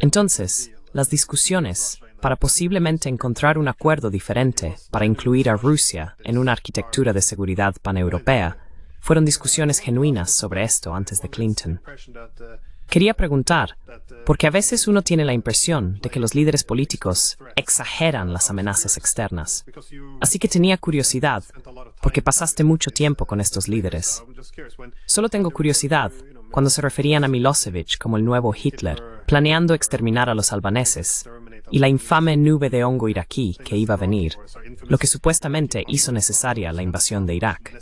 Entonces, las discusiones para posiblemente encontrar un acuerdo diferente para incluir a Rusia en una arquitectura de seguridad paneuropea fueron discusiones genuinas sobre esto antes de Clinton. Quería preguntar, porque a veces uno tiene la impresión de que los líderes políticos exageran las amenazas externas. Así que tenía curiosidad, porque pasaste mucho tiempo con estos líderes. Solo tengo curiosidad cuando se referían a Milosevic como el nuevo Hitler, planeando exterminar a los albaneses y la infame nube de hongo iraquí que iba a venir, lo que supuestamente hizo necesaria la invasión de Irak.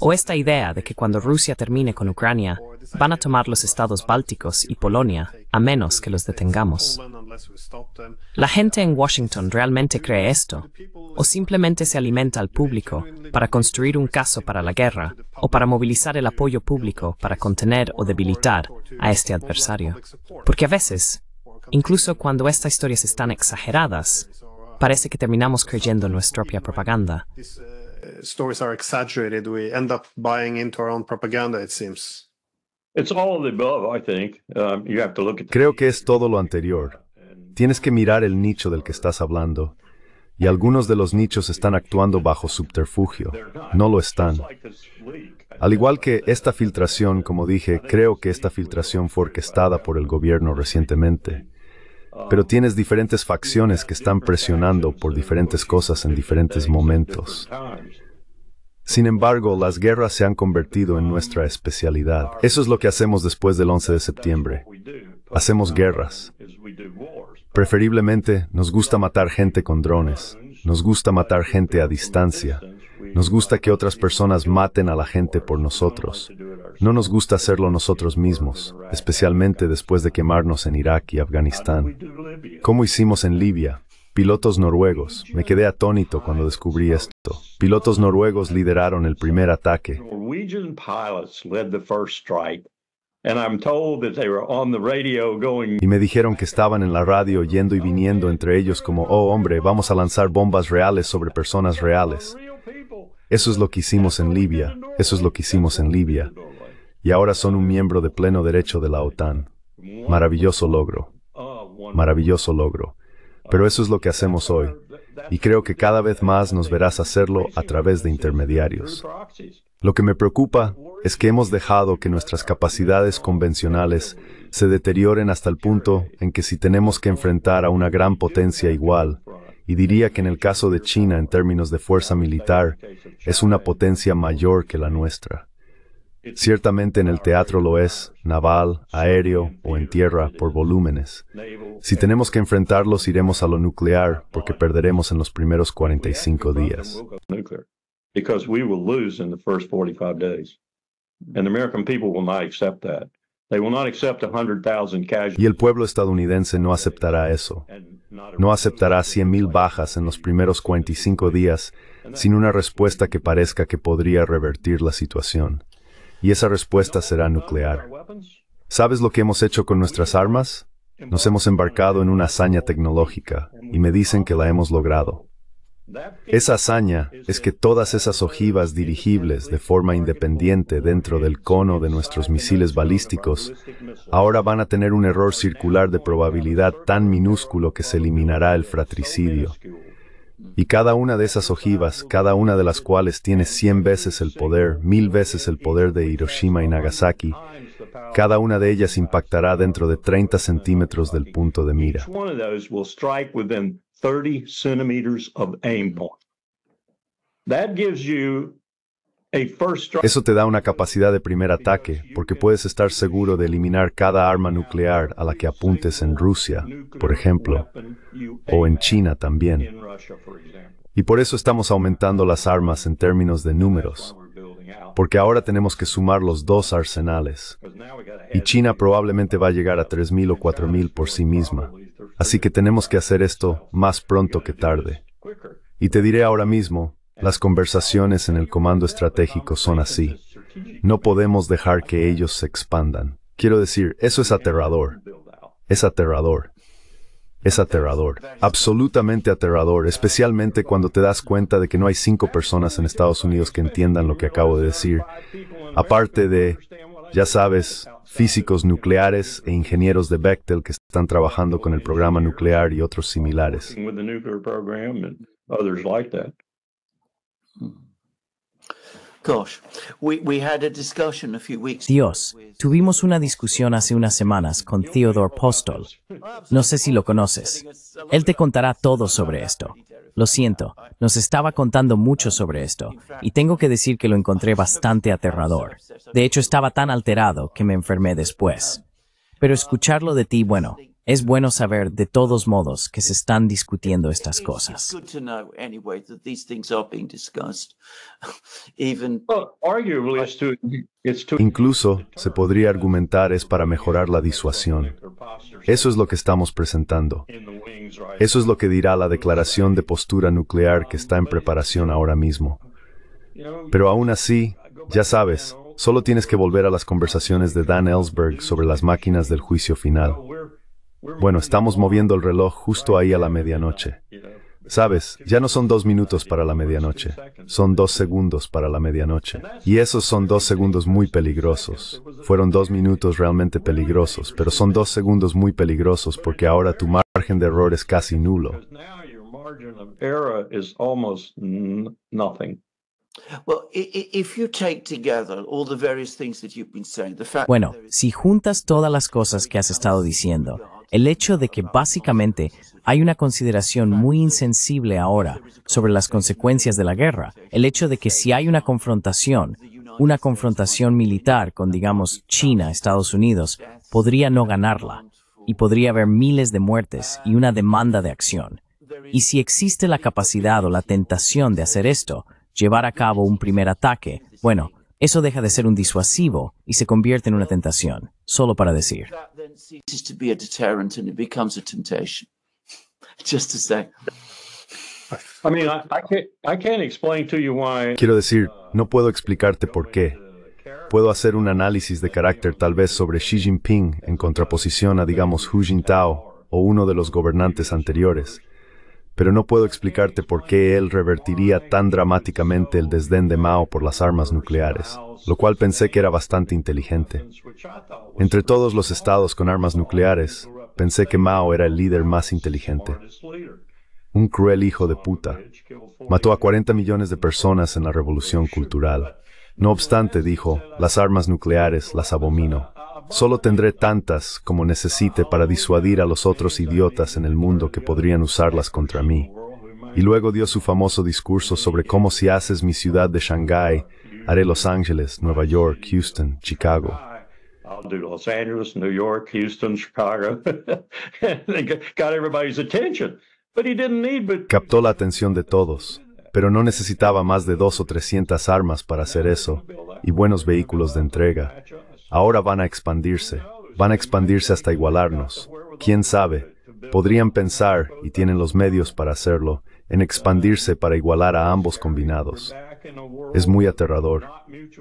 O esta idea de que cuando Rusia termine con Ucrania, van a tomar los estados bálticos y Polonia, a menos que los detengamos. La gente en Washington realmente cree esto, o simplemente se alimenta al público para construir un caso para la guerra o para movilizar el apoyo público para contener o debilitar a este adversario. Porque a veces Incluso cuando estas historias están exageradas, parece que terminamos creyendo nuestra propia propaganda. Creo que es todo lo anterior. Tienes que mirar el nicho del que estás hablando. Y algunos de los nichos están actuando bajo subterfugio. No lo están. Al igual que esta filtración, como dije, creo que esta filtración fue orquestada por el gobierno recientemente pero tienes diferentes facciones que están presionando por diferentes cosas en diferentes momentos. Sin embargo, las guerras se han convertido en nuestra especialidad. Eso es lo que hacemos después del 11 de septiembre. Hacemos guerras. Preferiblemente, nos gusta matar gente con drones. Nos gusta matar gente a distancia. Nos gusta que otras personas maten a la gente por nosotros. No nos gusta hacerlo nosotros mismos, especialmente después de quemarnos en Irak y Afganistán. ¿Cómo hicimos en Libia? Pilotos noruegos. Me quedé atónito cuando descubrí esto. Pilotos noruegos lideraron el primer ataque. Y me dijeron que estaban en la radio yendo y viniendo entre ellos como, oh hombre, vamos a lanzar bombas reales sobre personas reales. Eso es lo que hicimos en Libia, eso es lo que hicimos en Libia y ahora son un miembro de pleno derecho de la OTAN. Maravilloso logro. Maravilloso logro. Pero eso es lo que hacemos hoy, y creo que cada vez más nos verás hacerlo a través de intermediarios. Lo que me preocupa es que hemos dejado que nuestras capacidades convencionales se deterioren hasta el punto en que si tenemos que enfrentar a una gran potencia igual, y diría que en el caso de China en términos de fuerza militar, es una potencia mayor que la nuestra. Ciertamente en el teatro lo es, naval, aéreo o en tierra, por volúmenes. Si tenemos que enfrentarlos, iremos a lo nuclear, porque perderemos en los primeros 45 días. Y el pueblo estadounidense no aceptará eso. No aceptará 100.000 bajas en los primeros 45 días sin una respuesta que parezca que podría revertir la situación. Y esa respuesta será nuclear. ¿Sabes lo que hemos hecho con nuestras armas? Nos hemos embarcado en una hazaña tecnológica y me dicen que la hemos logrado. Esa hazaña es que todas esas ojivas dirigibles de forma independiente dentro del cono de nuestros misiles balísticos ahora van a tener un error circular de probabilidad tan minúsculo que se eliminará el fratricidio. Y cada una de esas ojivas, cada una de las cuales tiene cien veces el poder, mil veces el poder de Hiroshima y Nagasaki, cada una de ellas impactará dentro de 30 centímetros del punto de mira. That gives you eso te da una capacidad de primer ataque, porque puedes estar seguro de eliminar cada arma nuclear a la que apuntes en Rusia, por ejemplo, o en China también. Y por eso estamos aumentando las armas en términos de números, porque ahora tenemos que sumar los dos arsenales. Y China probablemente va a llegar a 3.000 o 4.000 por sí misma. Así que tenemos que hacer esto más pronto que tarde. Y te diré ahora mismo, las conversaciones en el comando estratégico son así. No podemos dejar que ellos se expandan. Quiero decir, eso es aterrador. Es aterrador. Es aterrador, absolutamente aterrador, especialmente cuando te das cuenta de que no hay cinco personas en Estados Unidos que entiendan lo que acabo de decir, aparte de, ya sabes, físicos nucleares e ingenieros de Bechtel que están trabajando con el programa nuclear y otros similares. Dios, tuvimos una discusión hace unas semanas con Theodore Postol. No sé si lo conoces. Él te contará todo sobre esto. Lo siento, nos estaba contando mucho sobre esto, y tengo que decir que lo encontré bastante aterrador. De hecho, estaba tan alterado que me enfermé después. Pero escucharlo de ti, bueno, es bueno saber, de todos modos, que se están discutiendo estas cosas. Incluso se podría argumentar es para mejorar la disuasión. Eso es lo que estamos presentando. Eso es lo que dirá la declaración de postura nuclear que está en preparación ahora mismo. Pero aún así, ya sabes, solo tienes que volver a las conversaciones de Dan Ellsberg sobre las máquinas del juicio final. Bueno, estamos moviendo el reloj justo ahí a la medianoche. Sabes, ya no son dos minutos para la medianoche, son dos segundos para la medianoche. Y esos son dos segundos muy peligrosos. Fueron dos minutos realmente peligrosos, pero son dos segundos muy peligrosos porque ahora tu margen de error es casi nulo. Bueno, si juntas todas las cosas que has estado diciendo, el hecho de que básicamente hay una consideración muy insensible ahora sobre las consecuencias de la guerra, el hecho de que si hay una confrontación, una confrontación militar con, digamos, China, Estados Unidos, podría no ganarla y podría haber miles de muertes y una demanda de acción. Y si existe la capacidad o la tentación de hacer esto, llevar a cabo un primer ataque, bueno, eso deja de ser un disuasivo y se convierte en una tentación, solo para decir. Quiero decir, no puedo explicarte por qué. Puedo hacer un análisis de carácter tal vez sobre Xi Jinping en contraposición a, digamos, Hu Jintao o uno de los gobernantes anteriores pero no puedo explicarte por qué él revertiría tan dramáticamente el desdén de Mao por las armas nucleares, lo cual pensé que era bastante inteligente. Entre todos los estados con armas nucleares, pensé que Mao era el líder más inteligente. Un cruel hijo de puta. Mató a 40 millones de personas en la revolución cultural. No obstante, dijo, las armas nucleares las abomino. Solo tendré tantas como necesite para disuadir a los otros idiotas en el mundo que podrían usarlas contra mí. Y luego dio su famoso discurso sobre cómo si haces mi ciudad de Shanghái, haré Los Ángeles, Nueva York, Houston, Chicago. Captó la atención de todos, pero no necesitaba más de dos o trescientas armas para hacer eso y buenos vehículos de entrega. Ahora van a expandirse, van a expandirse hasta igualarnos. ¿Quién sabe? Podrían pensar, y tienen los medios para hacerlo, en expandirse para igualar a ambos combinados. Es muy aterrador.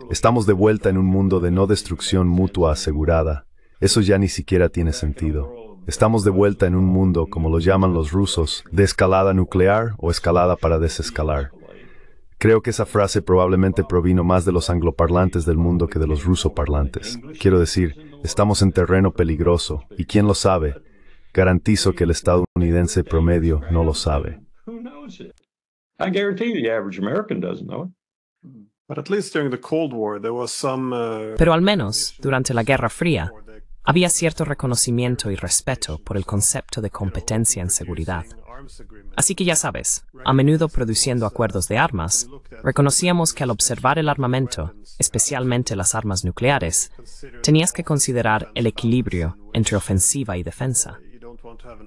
Estamos de vuelta en un mundo de no destrucción mutua asegurada. Eso ya ni siquiera tiene sentido. Estamos de vuelta en un mundo, como lo llaman los rusos, de escalada nuclear o escalada para desescalar. Creo que esa frase probablemente provino más de los angloparlantes del mundo que de los rusoparlantes. Quiero decir, estamos en terreno peligroso, y quién lo sabe, garantizo que el estadounidense promedio no lo sabe. Pero al menos durante la Guerra Fría había cierto reconocimiento y respeto por el concepto de competencia en seguridad. Así que ya sabes, a menudo produciendo acuerdos de armas, reconocíamos que al observar el armamento, especialmente las armas nucleares, tenías que considerar el equilibrio entre ofensiva y defensa.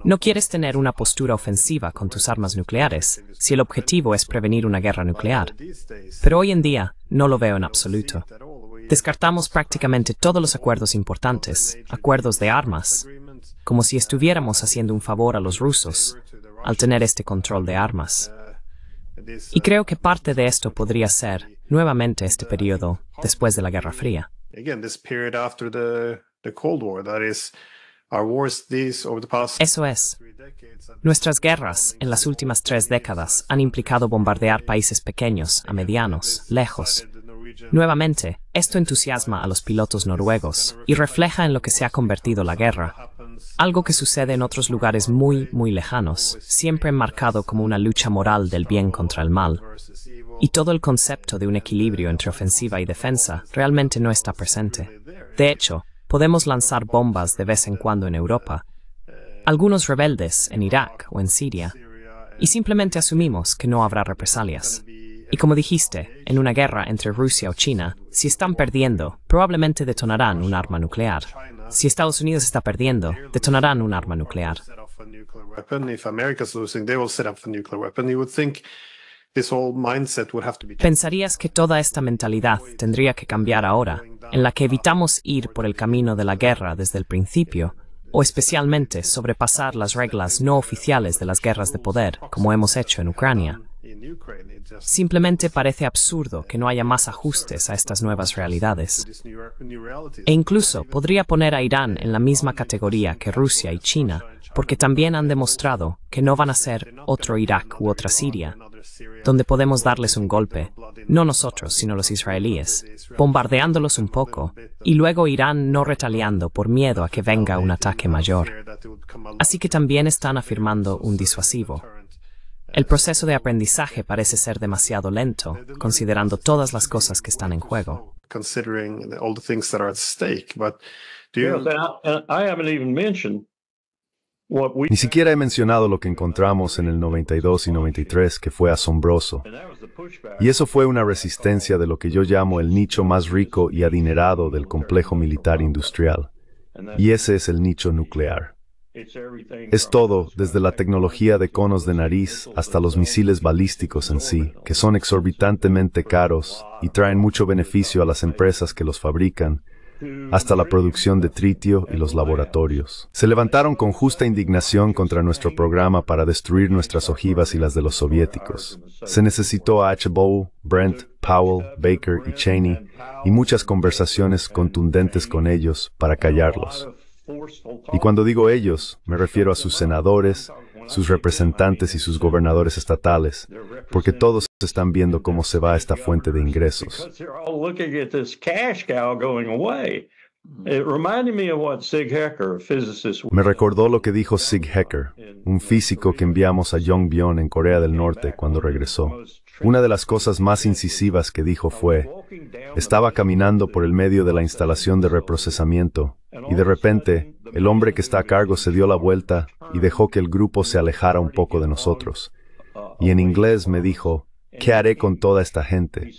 No quieres tener una postura ofensiva con tus armas nucleares si el objetivo es prevenir una guerra nuclear. Pero hoy en día no lo veo en absoluto. Descartamos prácticamente todos los acuerdos importantes, acuerdos de armas, como si estuviéramos haciendo un favor a los rusos al tener este control de armas. Y creo que parte de esto podría ser, nuevamente, este periodo después de la Guerra Fría. Eso es. Nuestras guerras en las últimas tres décadas han implicado bombardear países pequeños, a medianos, lejos, Nuevamente, esto entusiasma a los pilotos noruegos y refleja en lo que se ha convertido la guerra, algo que sucede en otros lugares muy, muy lejanos, siempre enmarcado como una lucha moral del bien contra el mal. Y todo el concepto de un equilibrio entre ofensiva y defensa realmente no está presente. De hecho, podemos lanzar bombas de vez en cuando en Europa, algunos rebeldes en Irak o en Siria, y simplemente asumimos que no habrá represalias. Y como dijiste, en una guerra entre Rusia o China, si están perdiendo, probablemente detonarán un arma nuclear. Si Estados Unidos está perdiendo, detonarán un arma nuclear. Pensarías que toda esta mentalidad tendría que cambiar ahora, en la que evitamos ir por el camino de la guerra desde el principio, o especialmente sobrepasar las reglas no oficiales de las guerras de poder, como hemos hecho en Ucrania. Simplemente parece absurdo que no haya más ajustes a estas nuevas realidades. E incluso podría poner a Irán en la misma categoría que Rusia y China, porque también han demostrado que no van a ser otro Irak u otra Siria, donde podemos darles un golpe, no nosotros, sino los israelíes, bombardeándolos un poco, y luego Irán no retaliando por miedo a que venga un ataque mayor. Así que también están afirmando un disuasivo. El proceso de aprendizaje parece ser demasiado lento, considerando todas las cosas que están en juego. Uh, Ni siquiera he mencionado lo que encontramos en el 92 y 93, que fue asombroso. Y eso fue una resistencia de lo que yo llamo el nicho más rico y adinerado del complejo militar industrial. Y ese es el nicho nuclear. Es todo, desde la tecnología de conos de nariz hasta los misiles balísticos en sí, que son exorbitantemente caros y traen mucho beneficio a las empresas que los fabrican, hasta la producción de tritio y los laboratorios. Se levantaron con justa indignación contra nuestro programa para destruir nuestras ojivas y las de los soviéticos. Se necesitó a Achebow, Brent, Powell, Baker y Cheney y muchas conversaciones contundentes con ellos para callarlos. Y cuando digo ellos, me refiero a sus senadores, sus representantes y sus gobernadores estatales, porque todos están viendo cómo se va esta fuente de ingresos. Me recordó lo que dijo Sig Hecker, un físico que enviamos a Yongbyon en Corea del Norte cuando regresó. Una de las cosas más incisivas que dijo fue, estaba caminando por el medio de la instalación de reprocesamiento, y de repente, el hombre que está a cargo se dio la vuelta y dejó que el grupo se alejara un poco de nosotros. Y en inglés me dijo, ¿qué haré con toda esta gente?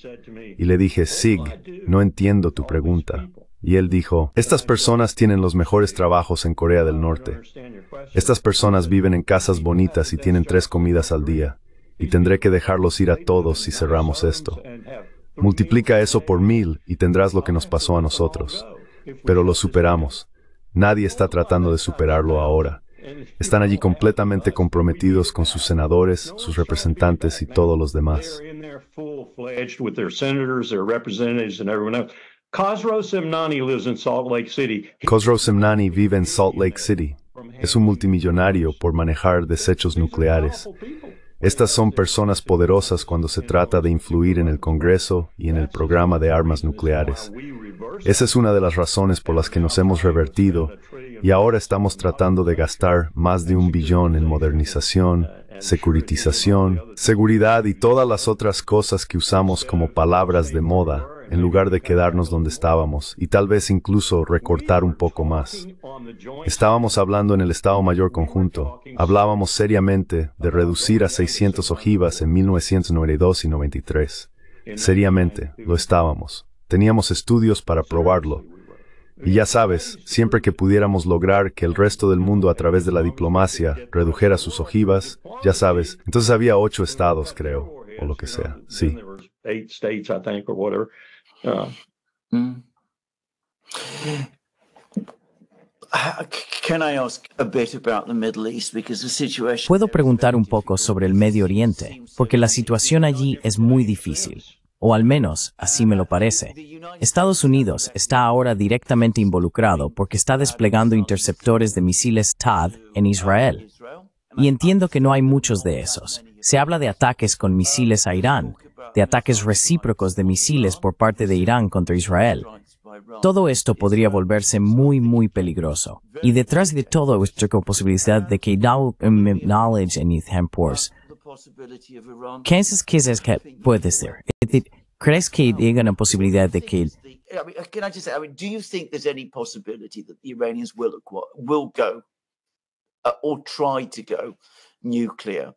Y le dije, Sig, no entiendo tu pregunta. Y él dijo, estas personas tienen los mejores trabajos en Corea del Norte. Estas personas viven en casas bonitas y tienen tres comidas al día y tendré que dejarlos ir a todos si cerramos esto. Multiplica eso por mil y tendrás lo que nos pasó a nosotros. Pero lo superamos. Nadie está tratando de superarlo ahora. Están allí completamente comprometidos con sus senadores, sus representantes y todos los demás. Cosro Semnani vive en Salt Lake City. Es un multimillonario por manejar desechos nucleares. Estas son personas poderosas cuando se trata de influir en el Congreso y en el programa de armas nucleares. Esa es una de las razones por las que nos hemos revertido y ahora estamos tratando de gastar más de un billón en modernización, securitización, seguridad y todas las otras cosas que usamos como palabras de moda en lugar de quedarnos donde estábamos y tal vez incluso recortar un poco más. Estábamos hablando en el Estado Mayor Conjunto, hablábamos seriamente de reducir a 600 ojivas en 1992 y 93. Seriamente, lo estábamos. Teníamos estudios para probarlo. Y ya sabes, siempre que pudiéramos lograr que el resto del mundo a través de la diplomacia redujera sus ojivas, ya sabes, entonces había ocho estados, creo, o lo que sea, sí. Puedo preguntar un poco sobre el Medio Oriente, porque la situación allí es muy difícil, o al menos así me lo parece. Estados Unidos está ahora directamente involucrado porque está desplegando interceptores de misiles TAD en Israel. Y entiendo que no hay muchos de esos. Se habla de ataques con misiles a Irán, de ataques recíprocos de misiles por parte de Irán contra Israel. Todo esto podría volverse muy, muy peligroso. Y detrás de todo la posibilidad de que no en ¿qué es que puede ser? ¿Crees que hay una posibilidad de que nuclear.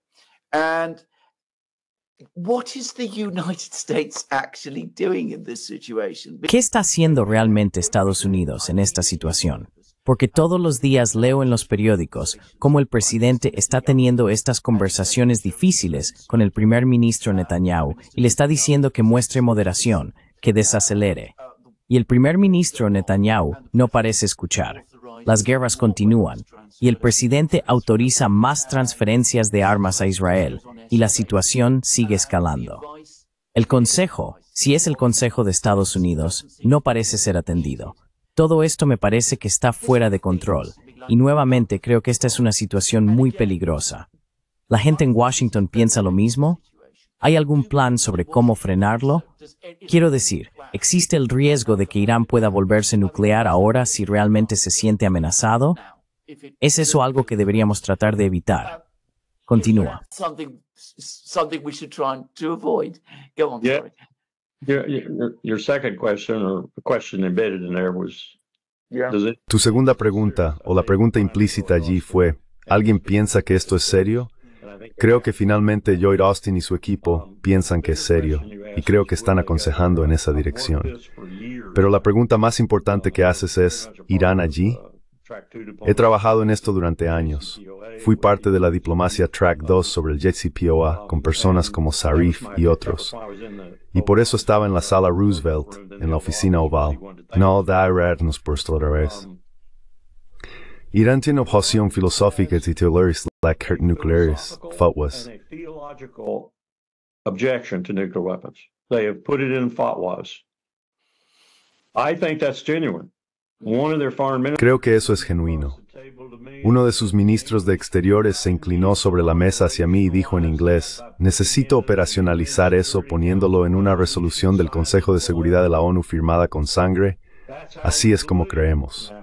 ¿Qué está haciendo realmente Estados Unidos en esta situación? Porque todos los días leo en los periódicos cómo el presidente está teniendo estas conversaciones difíciles con el primer ministro Netanyahu y le está diciendo que muestre moderación, que desacelere. Y el primer ministro Netanyahu no parece escuchar las guerras continúan y el presidente autoriza más transferencias de armas a Israel y la situación sigue escalando. El Consejo, si es el Consejo de Estados Unidos, no parece ser atendido. Todo esto me parece que está fuera de control y nuevamente creo que esta es una situación muy peligrosa. ¿La gente en Washington piensa lo mismo? ¿Hay algún plan sobre cómo frenarlo? Quiero decir, ¿existe el riesgo de que Irán pueda volverse nuclear ahora si realmente se siente amenazado? ¿Es eso algo que deberíamos tratar de evitar? Continúa. Tu segunda pregunta o la pregunta implícita allí fue, ¿alguien piensa que esto es serio? Creo que finalmente Lloyd Austin y su equipo um, piensan que es serio y creo que están aconsejando en esa dirección. Pero la pregunta más importante que um, haces es, ¿irán allí? Uh, he trabajado en esto durante años. Fui parte de la diplomacia Track 2 um, sobre el JCPOA con personas como Zarif y otros. Y por eso estaba en la sala Roosevelt, en la oficina oval. No nos por otra vez. Irán tiene objeción filosófica y a la fatwas. fatwas. Creo que eso es genuino. Uno de sus ministros de Exteriores se inclinó sobre la mesa hacia mí y dijo en inglés, necesito operacionalizar eso poniéndolo en una resolución del Consejo de Seguridad de la ONU firmada con sangre. Así es como creemos.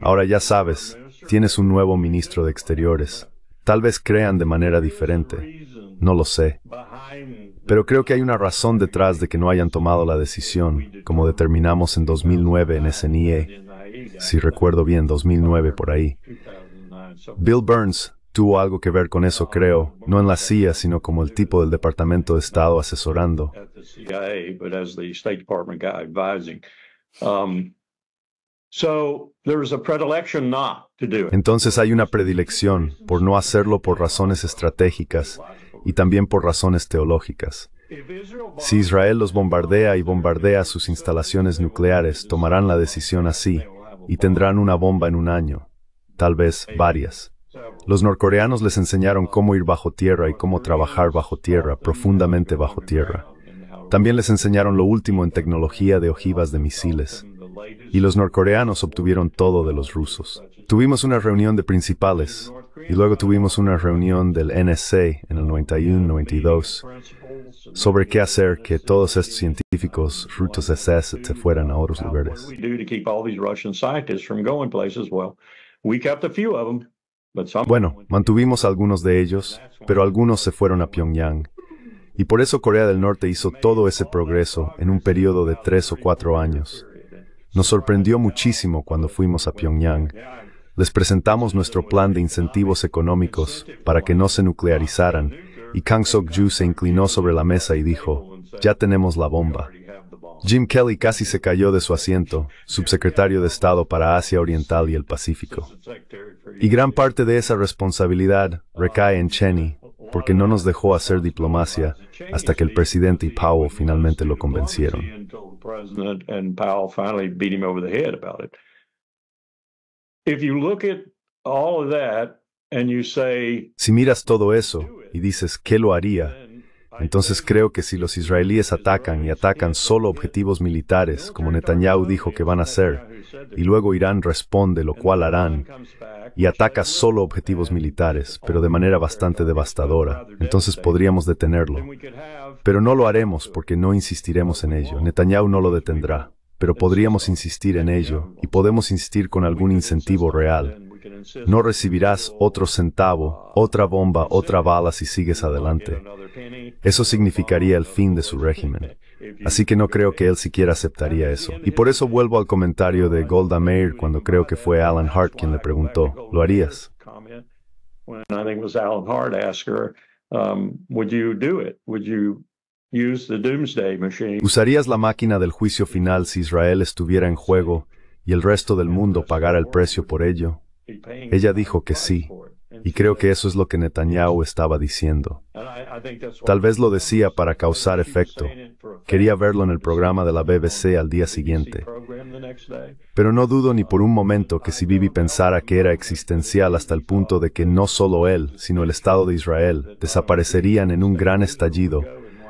Ahora ya sabes, tienes un nuevo ministro de Exteriores. Tal vez crean de manera diferente, no lo sé. Pero creo que hay una razón detrás de que no hayan tomado la decisión, como determinamos en 2009 en SNIE, si recuerdo bien, 2009 por ahí. Bill Burns tuvo algo que ver con eso, creo, no en la CIA, sino como el tipo del Departamento de Estado asesorando. Entonces hay una predilección por no hacerlo por razones estratégicas y también por razones teológicas. Si Israel los bombardea y bombardea sus instalaciones nucleares, tomarán la decisión así y tendrán una bomba en un año, tal vez varias. Los norcoreanos les enseñaron cómo ir bajo tierra y cómo trabajar bajo tierra, profundamente bajo tierra. También les enseñaron lo último en tecnología de ojivas de misiles y los norcoreanos obtuvieron todo de los rusos. Tuvimos una reunión de principales y luego tuvimos una reunión del NSA en el 91-92 sobre qué hacer que todos estos científicos, rutos SS, se fueran a otros lugares. Bueno, mantuvimos algunos de ellos, pero algunos se fueron a Pyongyang. Y por eso Corea del Norte hizo todo ese progreso en un periodo de tres o cuatro años. Nos sorprendió muchísimo cuando fuimos a Pyongyang. Les presentamos nuestro plan de incentivos económicos para que no se nuclearizaran y Kang Sok-ju se inclinó sobre la mesa y dijo, ya tenemos la bomba. Jim Kelly casi se cayó de su asiento, subsecretario de Estado para Asia Oriental y el Pacífico. Y gran parte de esa responsabilidad recae en Cheney, porque no nos dejó hacer diplomacia hasta que el presidente y Powell finalmente lo convencieron. Si miras todo eso y dices, ¿qué lo haría? Entonces creo que si los israelíes atacan y atacan solo objetivos militares, como Netanyahu dijo que van a hacer, y luego Irán responde, lo cual harán, y ataca solo objetivos militares, pero de manera bastante devastadora, entonces podríamos detenerlo. Pero no lo haremos porque no insistiremos en ello. Netanyahu no lo detendrá, pero podríamos insistir en ello, y podemos insistir con algún incentivo real. No recibirás otro centavo, otra bomba, otra bala si sigues adelante. Eso significaría el fin de su régimen. Así que no creo que él siquiera aceptaría eso. Y por eso vuelvo al comentario de Golda Meir cuando creo que fue Alan Hart quien le preguntó, ¿lo harías? ¿Usarías la máquina del juicio final si Israel estuviera en juego y el resto del mundo pagara el precio por ello? Ella dijo que sí. Y creo que eso es lo que Netanyahu estaba diciendo. Tal vez lo decía para causar efecto. Quería verlo en el programa de la BBC al día siguiente. Pero no dudo ni por un momento que si Bibi pensara que era existencial hasta el punto de que no solo él, sino el Estado de Israel desaparecerían en un gran estallido,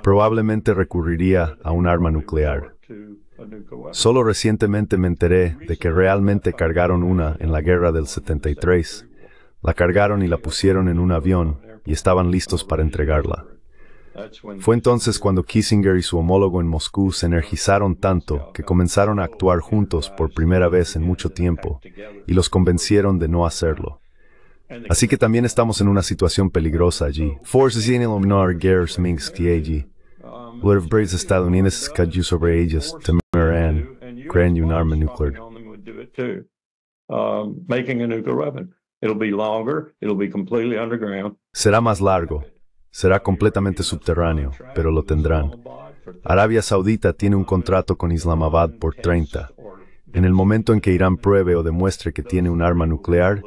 probablemente recurriría a un arma nuclear. Solo recientemente me enteré de que realmente cargaron una en la guerra del 73 la cargaron y la pusieron en un avión y estaban listos para entregarla. Fue entonces cuando Kissinger y su homólogo en Moscú se energizaron tanto que comenzaron a actuar juntos por primera vez en mucho tiempo y los convencieron de no hacerlo. Así que también estamos en una situación peligrosa allí. Forces estadounidenses cayó sobre nuclear. Um, Será más largo, será completamente subterráneo, pero lo tendrán. Arabia Saudita tiene un contrato con Islamabad por 30. En el momento en que Irán pruebe o demuestre que tiene un arma nuclear,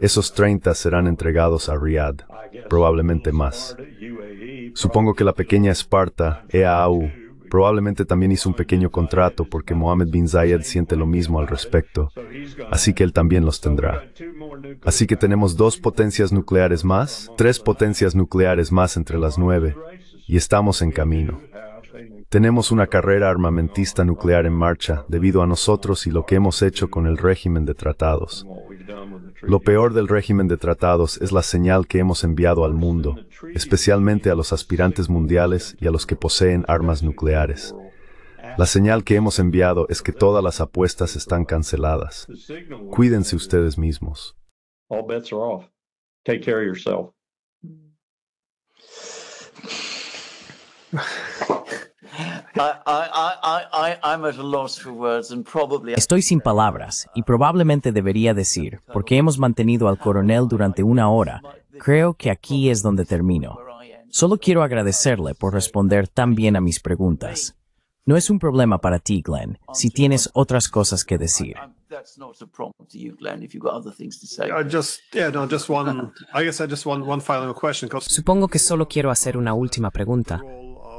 esos 30 serán entregados a Riad, probablemente más. Supongo que la pequeña Esparta, EAU, Probablemente también hizo un pequeño contrato porque Mohammed bin Zayed siente lo mismo al respecto, así que él también los tendrá. Así que tenemos dos potencias nucleares más, tres potencias nucleares más entre las nueve, y estamos en camino. Tenemos una carrera armamentista nuclear en marcha debido a nosotros y lo que hemos hecho con el régimen de tratados. Lo peor del régimen de tratados es la señal que hemos enviado al mundo, especialmente a los aspirantes mundiales y a los que poseen armas nucleares. La señal que hemos enviado es que todas las apuestas están canceladas. Cuídense ustedes mismos. Estoy sin palabras y probablemente debería decir, porque hemos mantenido al coronel durante una hora, creo que aquí es donde termino. Solo quiero agradecerle por responder tan bien a mis preguntas. No es un problema para ti, Glenn, si tienes otras cosas que decir. Supongo que solo quiero hacer una última pregunta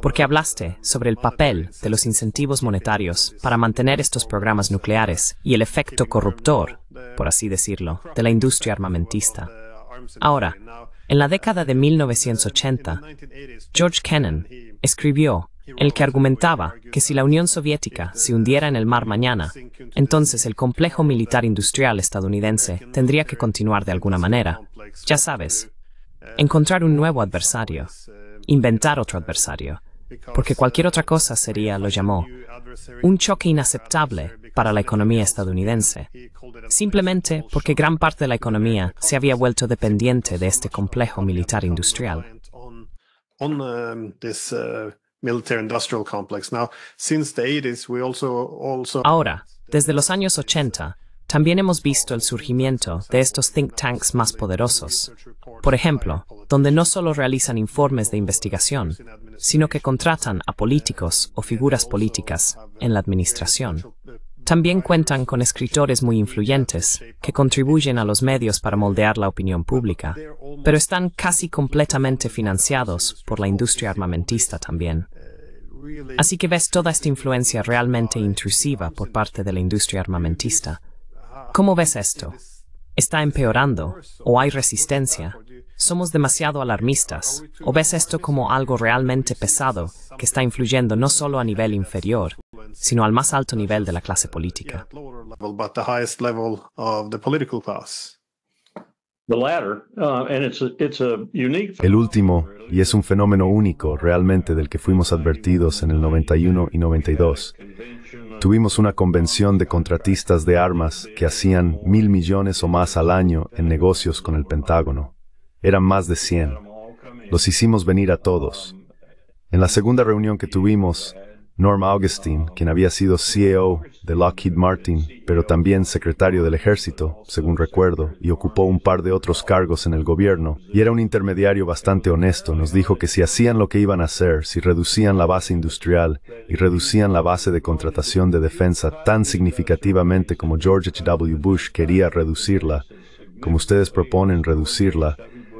porque hablaste sobre el papel de los incentivos monetarios para mantener estos programas nucleares y el efecto corruptor, por así decirlo, de la industria armamentista. Ahora, en la década de 1980, George Kennan escribió el que argumentaba que si la Unión Soviética se hundiera en el mar mañana, entonces el complejo militar industrial estadounidense tendría que continuar de alguna manera. Ya sabes, encontrar un nuevo adversario, inventar otro adversario, porque cualquier otra cosa sería, lo llamó, un choque inaceptable para la economía estadounidense, simplemente porque gran parte de la economía se había vuelto dependiente de este complejo militar industrial. Ahora, desde los años 80, también hemos visto el surgimiento de estos think tanks más poderosos, por ejemplo, donde no solo realizan informes de investigación, sino que contratan a políticos o figuras políticas en la administración. También cuentan con escritores muy influyentes que contribuyen a los medios para moldear la opinión pública, pero están casi completamente financiados por la industria armamentista también. Así que ves toda esta influencia realmente intrusiva por parte de la industria armamentista ¿Cómo ves esto? ¿Está empeorando? ¿O hay resistencia? ¿Somos demasiado alarmistas? ¿O ves esto como algo realmente pesado que está influyendo no solo a nivel inferior, sino al más alto nivel de la clase política? El último, y es un fenómeno único realmente del que fuimos advertidos en el 91 y 92, Tuvimos una convención de contratistas de armas que hacían mil millones o más al año en negocios con el Pentágono. Eran más de 100. Los hicimos venir a todos. En la segunda reunión que tuvimos, Norm Augustine, quien había sido CEO de Lockheed Martin, pero también secretario del ejército, según recuerdo, y ocupó un par de otros cargos en el gobierno, y era un intermediario bastante honesto, nos dijo que si hacían lo que iban a hacer, si reducían la base industrial y reducían la base de contratación de defensa tan significativamente como George W. Bush quería reducirla, como ustedes proponen reducirla,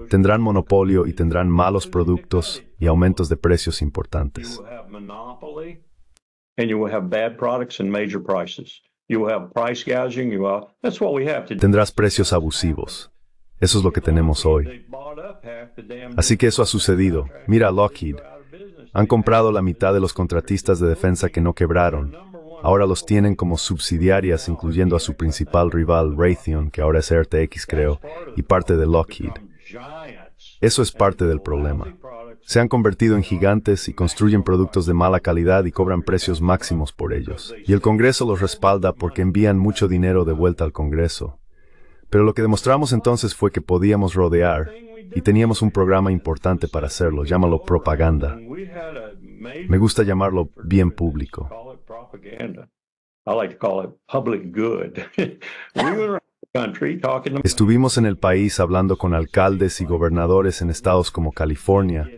tendrán monopolio y tendrán malos productos y aumentos de precios importantes. Tendrás precios abusivos. Eso es lo que tenemos hoy. Así que eso ha sucedido. Mira Lockheed. Han comprado la mitad de los contratistas de defensa que no quebraron. Ahora los tienen como subsidiarias, incluyendo a su principal rival, Raytheon, que ahora es RTX, creo, y parte de Lockheed. Eso es parte del problema. Se han convertido en gigantes y construyen productos de mala calidad y cobran precios máximos por ellos. Y el Congreso los respalda porque envían mucho dinero de vuelta al Congreso. Pero lo que demostramos entonces fue que podíamos rodear y teníamos un programa importante para hacerlo, llámalo propaganda. Me gusta llamarlo bien público. Estuvimos en el país hablando con alcaldes y gobernadores en estados como California,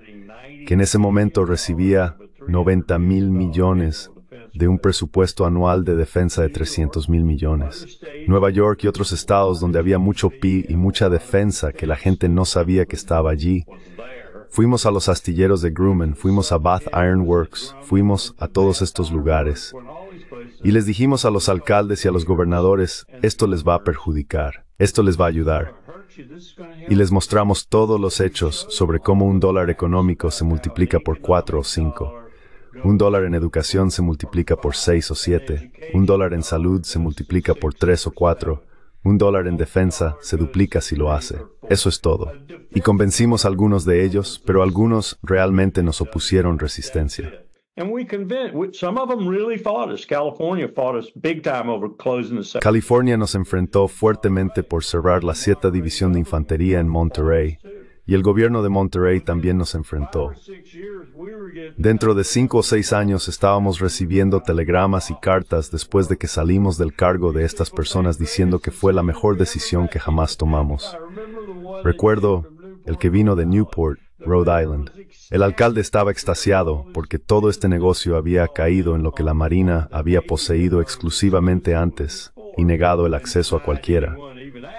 que en ese momento recibía 90 mil millones de un presupuesto anual de defensa de 300 mil millones. Nueva York y otros estados donde había mucho PI y mucha defensa que la gente no sabía que estaba allí. Fuimos a los astilleros de Grumman, fuimos a Bath Iron Works, fuimos a todos estos lugares. Y les dijimos a los alcaldes y a los gobernadores, esto les va a perjudicar, esto les va a ayudar. Y les mostramos todos los hechos sobre cómo un dólar económico se multiplica por cuatro o cinco. Un dólar en educación se multiplica por seis o siete. Un dólar en salud se multiplica por tres o cuatro. Un dólar en defensa se duplica si lo hace. Eso es todo. Y convencimos a algunos de ellos, pero algunos realmente nos opusieron resistencia. California nos enfrentó fuertemente por cerrar la 7 División de Infantería en Monterrey y el gobierno de Monterrey también nos enfrentó. Dentro de cinco o seis años estábamos recibiendo telegramas y cartas después de que salimos del cargo de estas personas diciendo que fue la mejor decisión que jamás tomamos. Recuerdo el que vino de Newport Rhode Island. El alcalde estaba extasiado porque todo este negocio había caído en lo que la Marina había poseído exclusivamente antes y negado el acceso a cualquiera.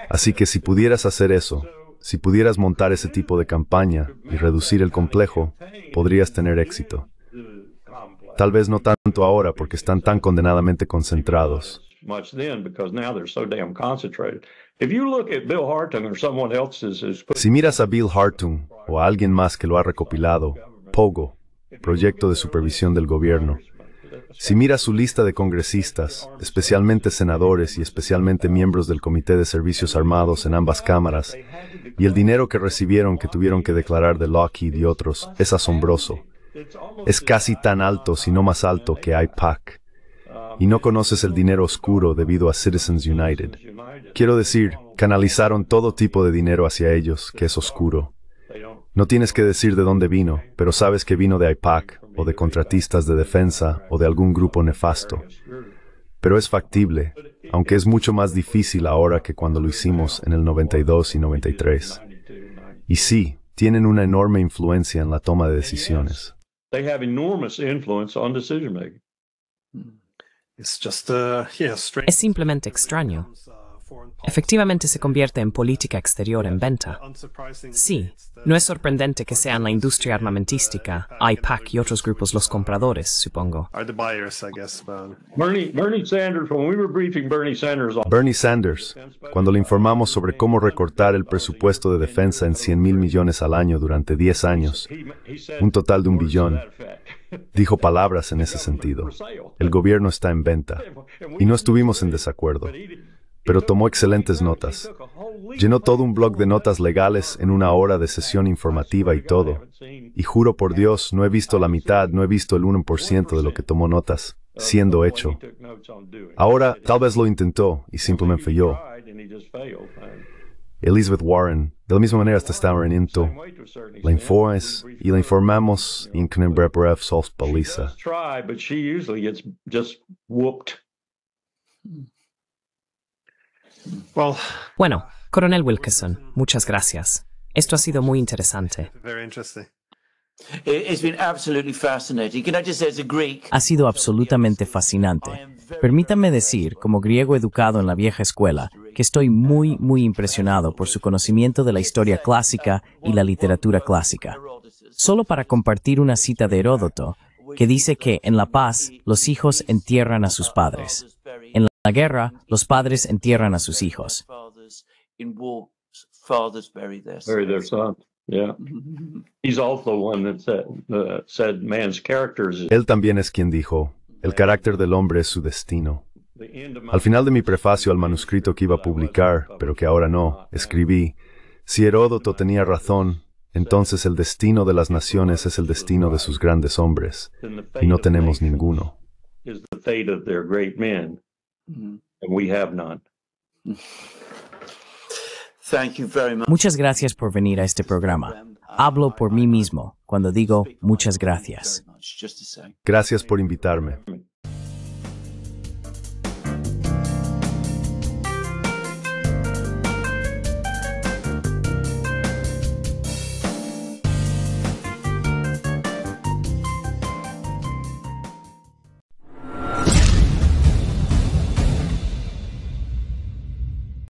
Así que si pudieras hacer eso, si pudieras montar ese tipo de campaña y reducir el complejo, podrías tener éxito. Tal vez no tanto ahora porque están tan condenadamente concentrados. Si miras a Bill Hartung o a alguien más que lo ha recopilado, Pogo, proyecto de supervisión del gobierno, si miras su lista de congresistas, especialmente senadores y especialmente miembros del Comité de Servicios Armados en ambas cámaras, y el dinero que recibieron que tuvieron que declarar de Lockheed y otros, es asombroso. Es casi tan alto, si no más alto, que IPAC y no conoces el dinero oscuro debido a Citizens United. Quiero decir, canalizaron todo tipo de dinero hacia ellos, que es oscuro. No tienes que decir de dónde vino, pero sabes que vino de IPAC, o de contratistas de defensa, o de algún grupo nefasto. Pero es factible, aunque es mucho más difícil ahora que cuando lo hicimos en el 92 y 93. Y sí, tienen una enorme influencia en la toma de decisiones. It's just, uh, yeah, strange. Es simplemente extraño. efectivamente se convierte en política exterior en venta. Sí, no es sorprendente que sean la industria armamentística, IPAC y otros grupos los compradores, supongo. Bernie, Sanders, cuando le informamos sobre cómo recortar el presupuesto de defensa en 100 mil millones al año durante 10 años, un total de un billón, dijo palabras en ese sentido. El gobierno está en venta. Y no estuvimos en desacuerdo pero tomó excelentes notas. Llenó todo un blog de notas legales en una hora de sesión informativa y todo. Y juro por Dios, no he visto la mitad, no he visto el 1% de lo que tomó notas, siendo hecho. Ahora, tal vez lo intentó y simplemente falló. Elizabeth Warren, de la misma manera está estaba La informes y la informamos en Knenbrep soft paliza. Bueno, coronel Wilkerson, muchas gracias. Esto ha sido muy interesante. Ha sido absolutamente fascinante. Permítame decir, como griego educado en la vieja escuela, que estoy muy, muy impresionado por su conocimiento de la historia clásica y la literatura clásica. Solo para compartir una cita de Heródoto, que dice que en la paz los hijos entierran a sus padres la guerra, los padres entierran a sus hijos. Él también es quien dijo, el carácter del hombre es su destino. Al final de mi prefacio al manuscrito que iba a publicar, pero que ahora no, escribí, si Heródoto tenía razón, entonces el destino de las naciones es el destino de sus grandes hombres, y no tenemos ninguno. Mm-hmm. Muchas gracias por venir a este programa. Hablo por mí mismo cuando digo muchas gracias. Gracias por invitarme.